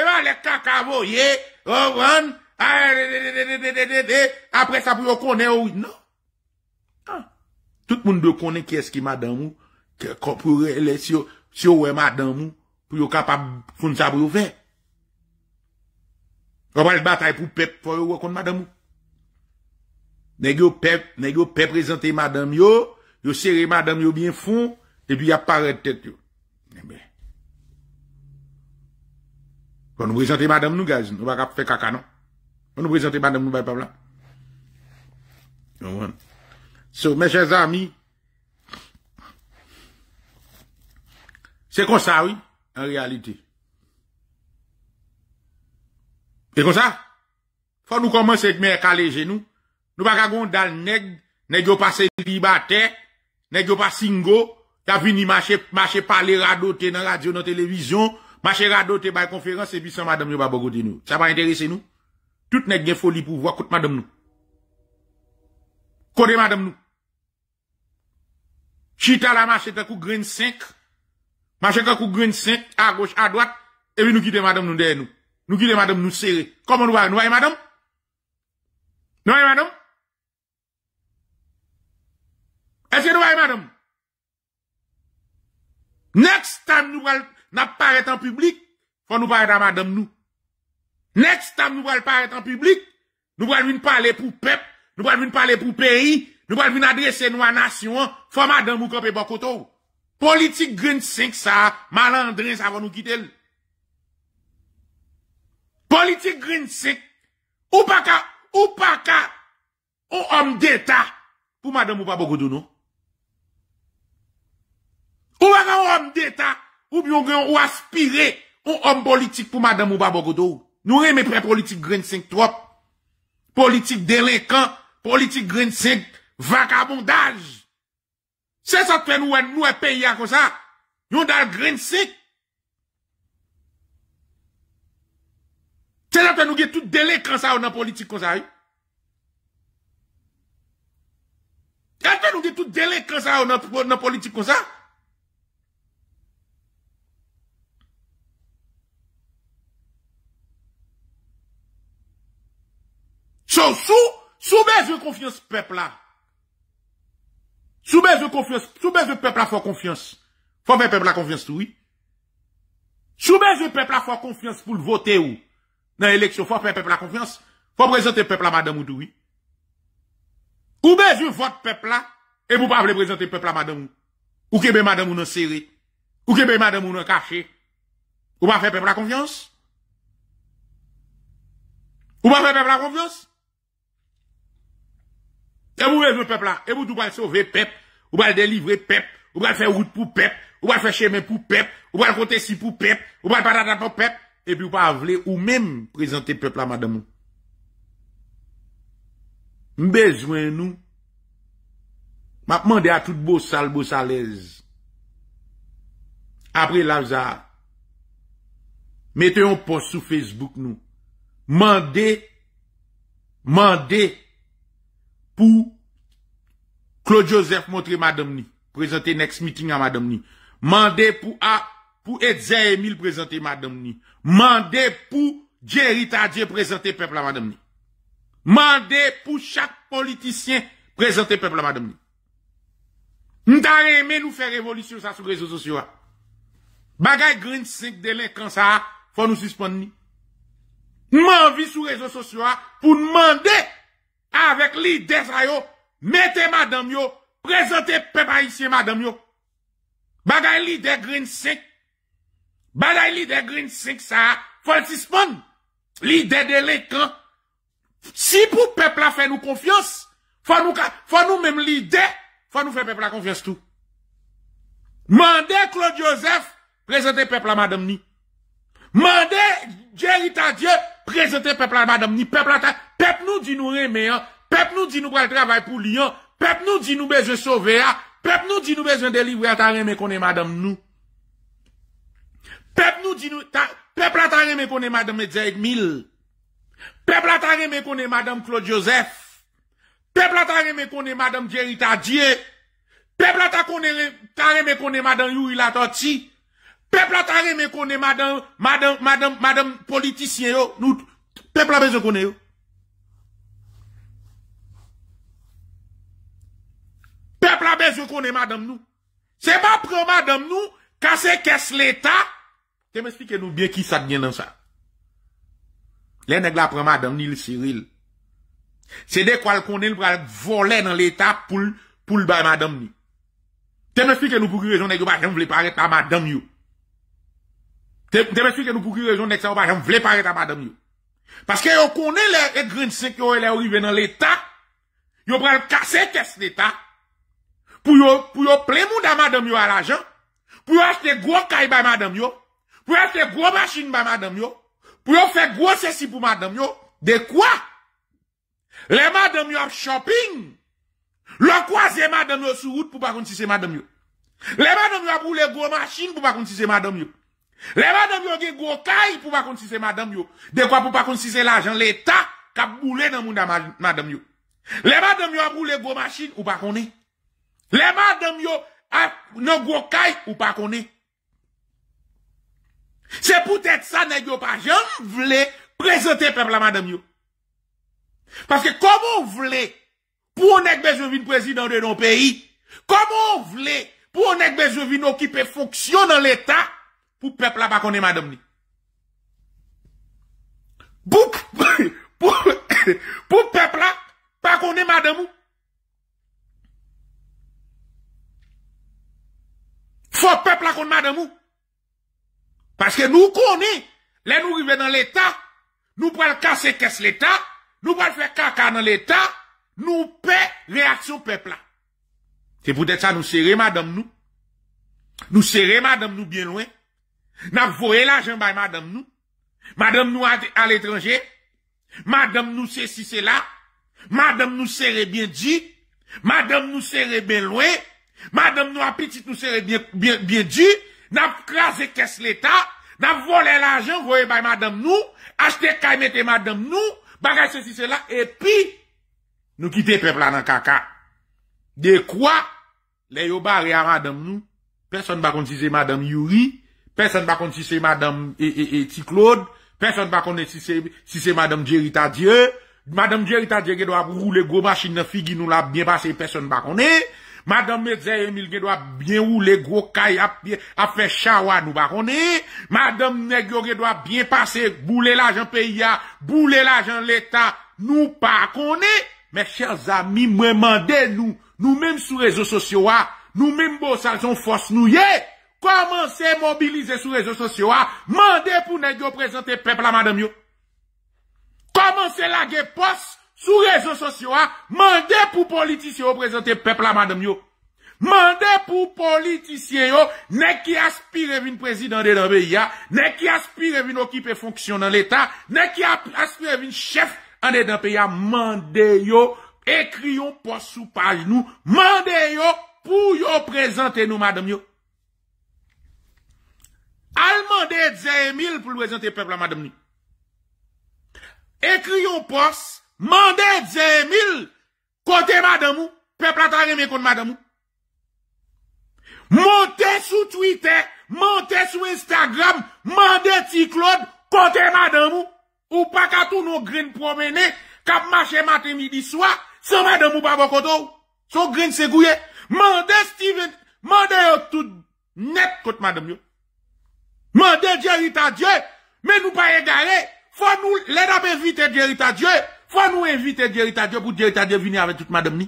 Eman le kaka voye, ou an, aye de de de de de de de de de, apre sa pou yo konen ou. Non. Tout moun do konen keski madan mou. Kè komprou re, lè si yo we madan mou. Pou yo kapap foun sa bou fè. Komal batay pou pep fò yo wakon madam yo. Nè gyo pep, nè gyo pep prezante madam yo, yo sere madam yo byen fon, e di ap paret tèt yo. Nè bè. Kon nou prezante madam nou, gaz, nou wak ap fè kaka, nan? Kon nou prezante madam nou, wak ap fè kaka, nan? Yon wè. So, mè chèzami, se konsa wè, en reality, Fò nou komanse et mè kaléje nou, nou pa kagon dal neg, neg yo pa selibate, neg yo pa singo, ta vini mache pale rado te nan radyo nan televizyon, mache rado te bay konferans, epi san madame nou pa bogote nou. Sa pa enterese nou, tout neg gen foli pou wakoute madame nou. Kode madame nou. Chita la mache te kou gren 5, mache te kou gren 5 a goche a doat, epi nou kite madame nou den nou. Nous quitter madame, nous serrer. Comment nous voyons? Nous madame? Nous voyons madame? Est-ce que nous voyons madame? Next time nous n'apparaître en public, faut nous parler à madame nous. Next time nous allons apparaître en public, nous allons venir parler pour peuple, nous allons venir parler pour pays, nous allons venir adresser nous à nation, faut madame nous camper beaucoup Politique green 5 ça, malandrin ça va nous quitter. Politik green sick, ou pa ka, ou pa ka, ou om d'eta pou madame ou pa bo godou nou? Ou pa ka ou om d'eta, ou biyon gen ou aspire ou om politik pou madame ou pa bo godou? Nou reme pre politik green sick trop, politik delekan, politik green sick, vakabondaj. Se sa te nou en nou e peya ko sa, nou dal green sick. Se la te nou ge tout delek an sa ou nan politik kon sa? Se la te nou ge tout delek an sa ou nan politik kon sa? So sou, sou mèz yo konfians pep la? Sou mèz yo konfians, sou mèz yo pep la fò konfians? Fò mèz yo pep la konfians tou? Sou mèz yo pep la fò konfians pou l votè ou? dans l'élection, faut faire peuple la confiance, faut présenter peuple à madame Moutoui. Ou besoin vote peuple là et vous pas présenter peuple à madame. Ou que madame ou dans serré. Ou que madame ou dans caché. Ou pas faire peuple la confiance. Ou pas faire peuple la confiance. Et vous besoin peuple là et vous pouvez sauver peuple, ou pas délivrer peuple, ou pas faire route pour peuple, ou pas faire chemin pour peuple, ou pas compter si pour peuple, ou pas patata pour peuple. ou mèm prezante pepl a madame mbezwen nou map mande a tout bousal bousalèz apre la zah metè yon post sou facebook nou mande mande pou Claude Joseph montre madame ni prezante next meeting a madame ni mande pou a pou Edze Emil prezente madam ni. Mande pou Djerita Dje prezente peple madam ni. Mande pou chak politisyen prezente peple madam ni. Ntare men nou fe revolisyon sa sou rezo sosyo a. Bagay green sink delekans a, fò nou suspond ni. Mande sou rezo sosyo a pou mande avek lider zayo mette madam yo, prezente pepe a isye madam yo. Bagay lider green sink Balay leader Green 5 ça, Francis leader de l'écran. Si pour peuple a fait nous confiance, faut nous, faut nous même leader, faut nous faire peuple la confiance tout. Mandez Claude Joseph, présenter peuple à madame ni. Mandez Jerry Tadieu, présenter peuple à madame ni. Peuple à peuple nous dit nous aimer, hein. Peuple nous dit nous le travail pour Lyon. Hein. Peuple nous dit nous besoin sauver, hein. Peuple nous dit nous besoin délivrer à ta mais qu'on madame nous. pep nou di nou pep la ta reme kone madame Ezeid Mil pep la ta reme kone madame Claude Joseph pep la ta reme kone madame Gerita Dier pep la ta kone ta reme kone madame Louis Latoti pep la ta reme kone madame madame politisyen yo pep la bezo kone yo pep la bezo kone madame nou se ma pre madame nou kase kes leta Te me spike nou bie ki sa dnyen nan sa? Le neg la pre madam ni l siril. Se de kwa l konen l pral vole nan l etat pou l bay madam ni. Te me spike nou pou ki rejon neg yo bagen vle paret a madam yo. Te me spike nou pou ki rejon neg sa yo bagen vle paret a madam yo. Paske yo konen le e grin sekyo e le orive nan l etat. Yo pral kase kes l etat. Pou yo ple mou da madam yo al ajan. Pou yo aske gwo kay bay madam yo. Pour faire gros machine par madame yo. Pour faire gros ceci pour madame yo. De quoi? Les madame yo shopping. Le croisé madame yo sur route pour pas si c'est madame yo. Les madame yo pour les gros machine pour pas si c'est madame yo. Les madame yo gen gros caille pour pas si c'est madame yo. De quoi pour pas si c'est l'argent l'état qui a boulé dans madame yo. Les madame yo pour les gros machine ou pas connait Les madame yo a non gros caille ou pas connait c'est peut-être ça, nest pas jamais voulu présenter peuple à madame yo. Parce que comment vous voulez, pour on être besoin président de nos pays, comment vous voulez, pour on être besoin occuper fonction dans l'État, pour peuple là pas madame ni. Pour, pour, pour peuple là, pas connaît madame ou. Faut peuple là connaît madame ou. Parce que nous connaissons, là nous arrivons dans l'État, nous pouvons casser ce l'État, nous pouvons faire caca dans l'État, nous paie réaction peuple là. C'est peut-être ça nous serrer madame nous. Nous serrer madame nous bien loin. Nous voyons l'argent par madame nous. Madame nous à l'étranger. Madame nous c'est si c'est là. Madame nous serait bien dit. Madame nous serait bien loin. Madame nous à petit, nous serrer bien, bien, bien dit n'a crasé caisse l'État, n'a volé l'argent, voyez par madame nous, acheté caille, mettez madame nous, bagage ceci, cela, et puis, nous quitter peuple là dans caca. De quoi, les yo barré à madame nous, personne va si c'est madame Yuri, personne va si c'est madame et, et, et personne va connaître si c'est, si c'est madame Djerita Dieu, madame Djerita Dieu qui doit rouler gros machine dans qui nous l'a bien passé, personne va connaître, Madame Mezeye Emil ge do ap bien ou le gro kaya ap fechawa nou bakone. Madame Negyo ge do ap bien pase boule l'ajan peya, boule l'ajan l'Etat nou bakone. Mè chèl zami mwè mande nou, ah. nou mèm sou rezo sosyo a, nou mèm bo saljon fos nou ye. Komanse mobilize sou rezo sosyo a, ah. mande pou Negyo prezante pepla madame yo. Komanse lage pos. Sou rezon sosyo a, mande pou politisyen yo prezente pepl la madem yo. Mande pou politisyen yo, ne ki aspire vin prezident de la beya, ne ki aspire vin okipe fonksyon nan l'Etat, ne ki aspire vin chef ane de la beya, mande yo, ekriyon pos ou paje nou, mande yo pou yo prezente nou madem yo. Al mande 10.000 pou prezente pepl la madem nou. Ekriyon pos, Mande Zemil kote mademou, pe platan reme kote mademou. Mande sou Twitter, mande sou Instagram, mande T-Claude kote mademou. Ou pa ka tou nou grin promene, kap mache matemi di swa, sou mademou pa bo koto ou, sou grin segouye. Mande Steven, mande yo tout net kote mademou. Mande Djerita Djer, men nou pa egale, fa nou leda pe vite Djerita Djeri. Fwa nou evite Gerita Diyo pou Gerita Diyo vinye avè tout madame ni?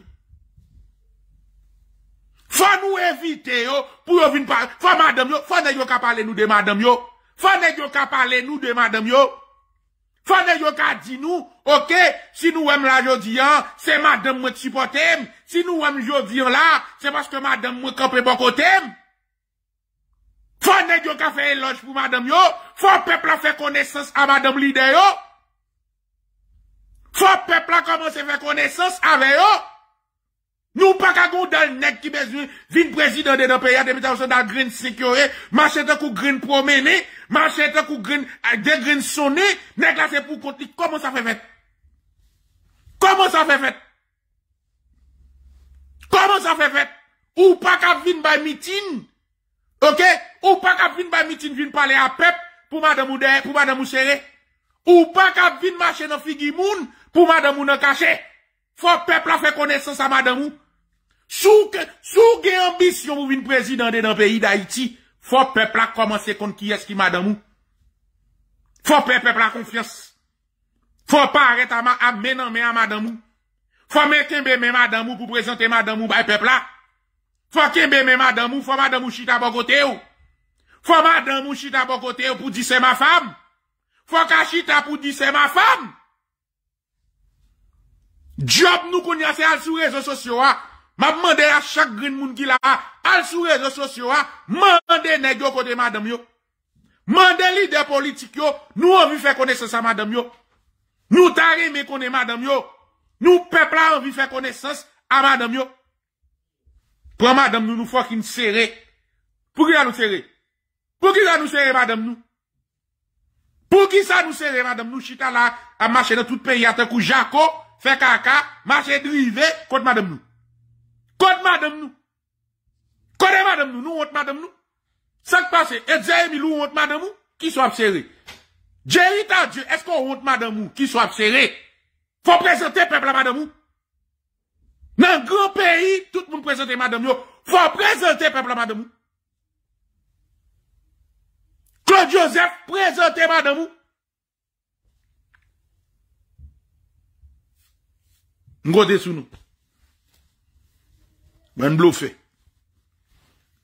Fwa nou evite yo pou yo vin pa... Fwa madame yo, fwa ne yo ka pale nou de madame yo? Fwa ne yo ka pale nou de madame yo? Fwa ne yo ka di nou, ok, si nou wèm la yo diyan, se madame mè ti potèm? Si nou wèm yo vir la, se baske madame mè kapè bo kotèm? Fwa ne yo ka feye loj pou madame yo? Fwa pepla fe konesans a madame lide yo? Fwa pepla koman se fè konesos avè yo? Nou pa ka goun dal nek ki bezu vin prezident de do peya demit avosan da grin sekyore manche te kou grin promene manche te kou grin eh, degrin sone nek la se pou konti koman sa fè fèt? Koman sa fè fèt? Koman sa fè fèt? Ou pa ka vin bay mitin? Ok? Ou pa ka vin bay mitin vin pale a pep pouman de mou sere? Ou pa ka vin manche no figi moun? Pou madamou nan kache, fò pepla fè konesans a madamou. Sou gen ambisyon mou vin prezidande nan peyi d'Haïti, fò pepla komanse kont ki eski madamou. Fò pepla konfians. Fò pa arreta man amenan men a madamou. Fò men kembe men madamou pou prezante madamou bay pepla. Fò kembe men madamou, fò madamou chita bo kote yo. Fò madamou chita bo kote yo pou disè ma fam. Fò ka chita pou disè ma fam. Diop nou konyase al sou rezo sosyo a. Mab mende a chak grin moun ki la a. Al sou rezo sosyo a. Mende negyo kode madam yo. Mende lider politik yo. Nou anvi fè konesans a madam yo. Nou tarime kone madam yo. Nou pepla anvi fè konesans a madam yo. Pwa madam yo nou fokin sere. Pou ki la nou sere? Pou ki la nou sere madam yo? Pou ki sa nou sere madam yo? Nou chita la a mache de tout pe yate kou jako. fait caca, marché drivé, contre madame nous. Contre madame nous. Contre madame nous, nous honte madame nous. Ça qui passe, et Jérémy nous honte madame nous, qui soit serré. Jerry t'a Dieu, est-ce qu'on honte madame nous, qui soit serré? Faut présenter peuple à madame nous. Dans un grand pays, tout le monde présente madame nous. Faut présenter peuple à madame nous. Claude Joseph, présentez madame nous. Ngoze sou nou. E mwen blo fe.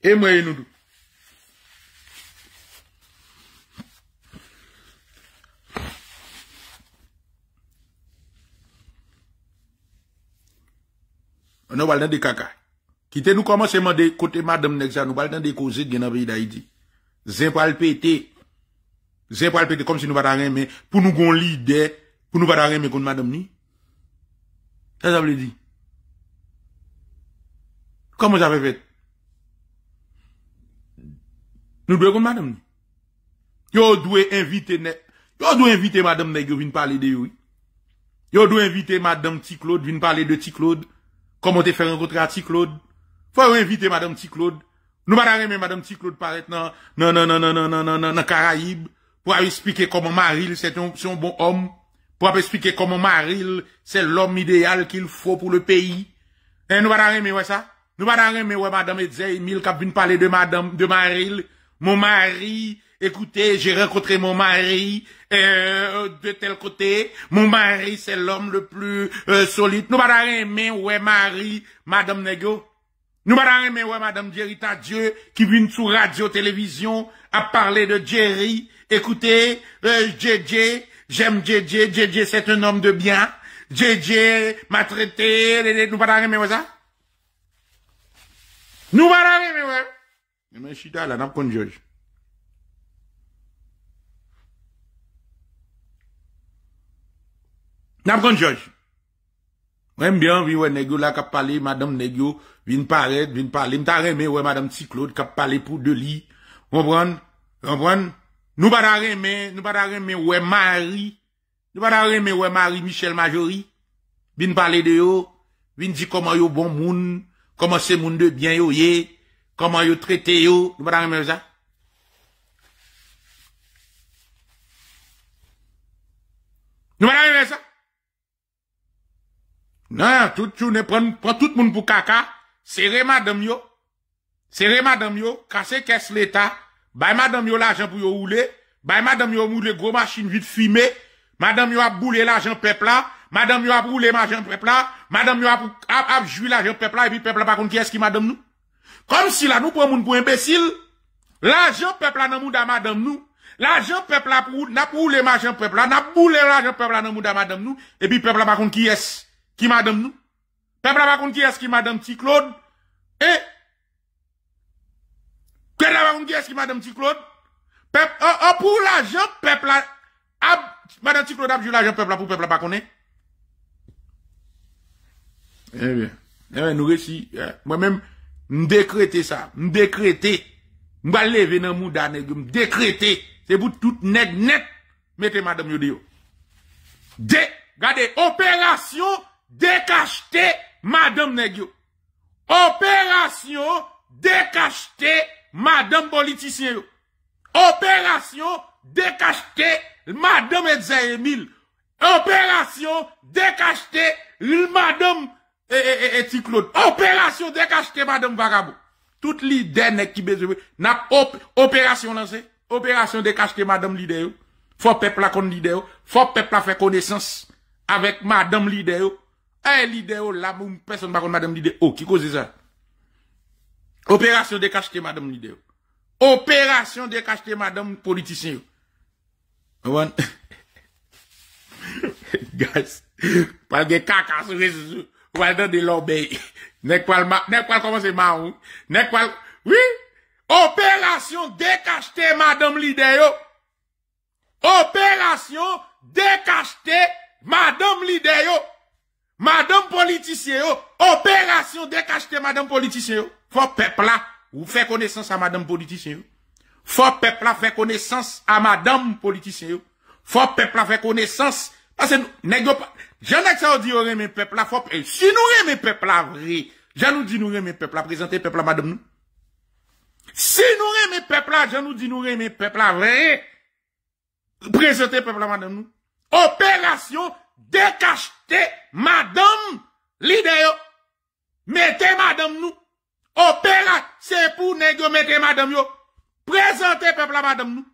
E mweye nou dou. An nou bal dan de kaka. Kite nou komanseman de kote madame nekja, nou bal dan de koze gena ve yi da yi di. Zin pal pete. Zin pal pete kom si nou badan reme. Pou nou gon li de, pou nou badan reme kon madame ni. Ça, ça veut Comment j'avais fait Nous devons madame. Yo doit inviter Yo inviter madame Nègre vient parler de lui. Yo devez inviter madame T-Claude, venir parler de Claude. Comment t'es fait rencontrer à Claude Faut inviter madame Claude. Nous pas mais madame Ticlaude paraît non non non non non non non non non Caraïbes pour expliquer comment Marie, c'est un bon homme pour expliquer comment Maril, c'est l'homme idéal qu'il faut pour le pays. Et eh, nous allons aimer ouais, ça. Nous allons mais ouais, madame Edzey, mille qui vient parler de madame, de Maril. Mon mari, écoutez, j'ai rencontré mon mari, euh, de tel côté. Mon mari, c'est l'homme le plus, euh, solide. Nous allons aimer ouais, Marie, madame Nego. Nous allons mais ouais, madame Jerry Dieu, qui vient sur radio, télévision, à parler de Jerry. Écoutez, euh, JJ, Jem JJ, JJ sete nom de byan. JJ, ma trete, lele, nou pa da reme wè sa? Nou pa da reme wè! Eman chida la, nap kon jaj. Nap kon jaj. Wèm byan, vi wè negyo la, kap pale, madame negyo, vin paret, vin pale, mta reme wè madame Tsyklot, kap pale pou de li, wèm bran, wèm bran, Nou pa da reme, nou pa da reme wè mari, nou pa da reme wè mari Michel Majori, bin pale de yo, bin di koman yo bon moun, koman se moun de bien yo ye, koman yo trete yo, nou pa da reme wè sa. Nou pa da reme wè sa. Nan, tout chou ne pren, pren tout moun pou kaka, se reme adem yo, se reme adem yo, kase kes l'Etat, bay mados yon gen pou yo wule, bay mados yon wule gwo machin vid fime, mados yon ap bule gen pepla, mados yon ap wule gen pepla, mados yon ap ap jwi gen pepla e pi pepla bakon ki es ki mados nou. Konm si la nou pou moun pou imbesil, gen pepla nan mou dan mados nou, gen pepla nap wule gen pepla, nap bule gen pepla nan mou dan mados nou, e pi pepla bakon ki es ki mados nou, pepla bakon ki es ki mados nou, que la va un madame Ticlode? Peuple, oh, oh, pour an la madame Ticlode a vu l'argent peuple pour la peuple pas la Eh bien, eh bien, nous réussis eh, m'décréter ça, m'décréter, m'ba lever dans mouda nèg, c'est pour tout nèg net, mettez madame Yodio. De, regardez, opération décacheter madame nèg Opération décacheter madame politicien. Opération décacheté, madame Edza Emile. Opération décacheté, madame et, et, et, Claude. Opération décacheté, madame Vagabo. Toute l'idée qui besoin. N'a op, opération lancée. Opération décacheté, madame Lidéo. Faut peuple la connaître l'idéo. Faut peuple la faire connaissance avec madame Lidéo. Eh, l'idée, là, personne ne pas madame Lideo oh, qui cause ça? Operasyon dekache te madame lideyo. Operasyon dekache te madame politisyen yo. Avan. Gans. Pal dekaka sou resou. Kwal dan de lor beyi. Nekwal koman se ma ou. Nekwal. Oui. Operasyon dekache te madame lideyo. Operasyon dekache te madame lideyo. Madame politisyen yo. Operasyon dekache te madame politisyen yo. faut PEPLA. là, ou faire connaissance à madame politicien. Faut peuple là faire connaissance à madame politicien. Faut peuple là faire connaissance parce que nèg j'en ai ça dit remet peuple là faut si nous remet peuple vrai, j'en nous dit nous remet peuple là présenter peuple madame nous. Si nous remet peuple là, j'en nous dit nous remet peuple là vrai, présenter peuple madame nous. Opération décacheter madame leader. Mettez madame nous Opéra, c'est pour négocier madame Présentez, Présenter peuple à madame nous.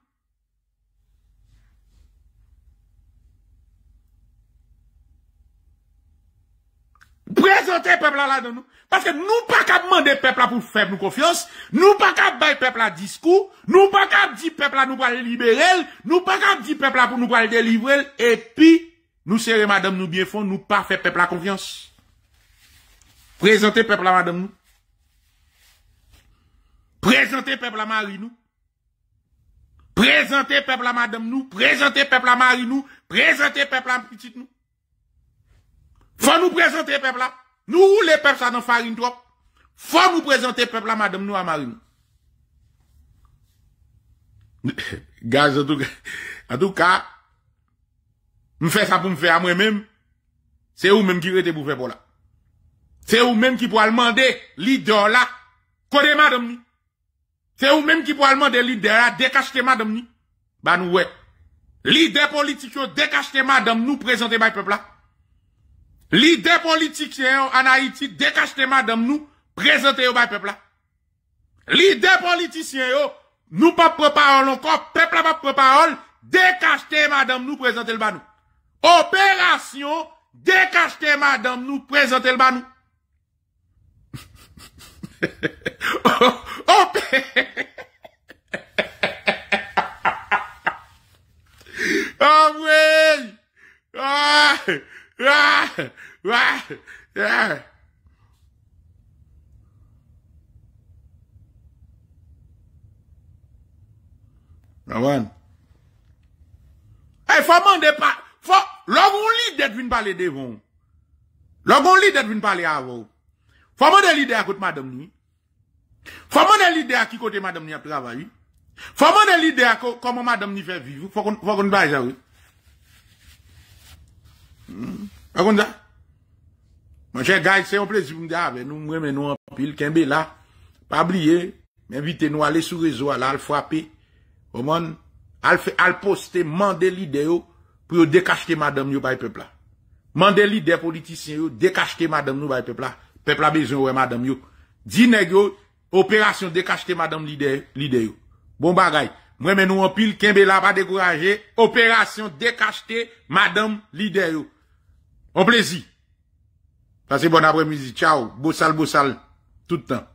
Présenter peuple à madame nous. Parce que nous pas qu'à demander peuple à pour faire nous confiance. Nous pas qu'à bailler peuple à discours. Nous pas qu'à dire peuple à nous pour libérer. Nous pas qu'à dire peuple à pour nous pour délivrer. Et puis, nous serons madame nous bien font Nous pas faire peuple à confiance. Présentez, peuple à madame nous. Présentez peuple à Marie nous. Présentez peuple à madame nous. Présentez peuple à Marie nous. Présentez peuple à petite nous. Faut nous présenter peuple là. Nous, les peuples, ça dans farine trop. Faut nous présenter peuple à madame nous à Marie nous. Gaz, en tout cas, en tout cas, me fais ça pour me faire à moi-même. C'est vous-même qui rete pour faire pour là. C'est vous-même qui pourra demander l'idole là. Côté madame Se ou menm ki pou alman de lidera dekaste madam nou? Banou we. Lide politikyo dekaste madam nou prezante bay pepla. Lide politikyo anayiti dekaste madam nou prezante yo bay pepla. Lide politikyo nou pap preparol anko pepla pap preparol dekaste madam nou prezante l banou. Operasyon dekaste madam nou prezante l banou. Ho pe! Ho pe! Ravan. Faman de pa. Logon li de vin pale de von. Logon li de vin pale a von. Faman de li de akot madame ni. Fwa mwen de lide a ki kote madam ni ap travayi Fwa mwen de lide a koman madam ni fè vivou Fwa kon ba javou Fwa kon da Mwen chè gaj se yon plezi pou mde a Mwen men nou anpil Kèmbe la Pabliye Mwen vite nou ale sou rezo ala al fwape Fwa mwen Al poste mwen de lide yo Pou yo dekacheke madam yo bay pepla Mwen de lide politisyen yo Dekacheke madam nou bay pepla Pepla bezen yo e madam yo Dine yo opération décacheter madame leader, leader. Bon bagaille. Moi, mais nous, en pile, Kembe là, pas décourager. Opération décacheter madame leader. Au plaisir. Passez bon après-midi. Ciao. beau bossal. Tout le temps.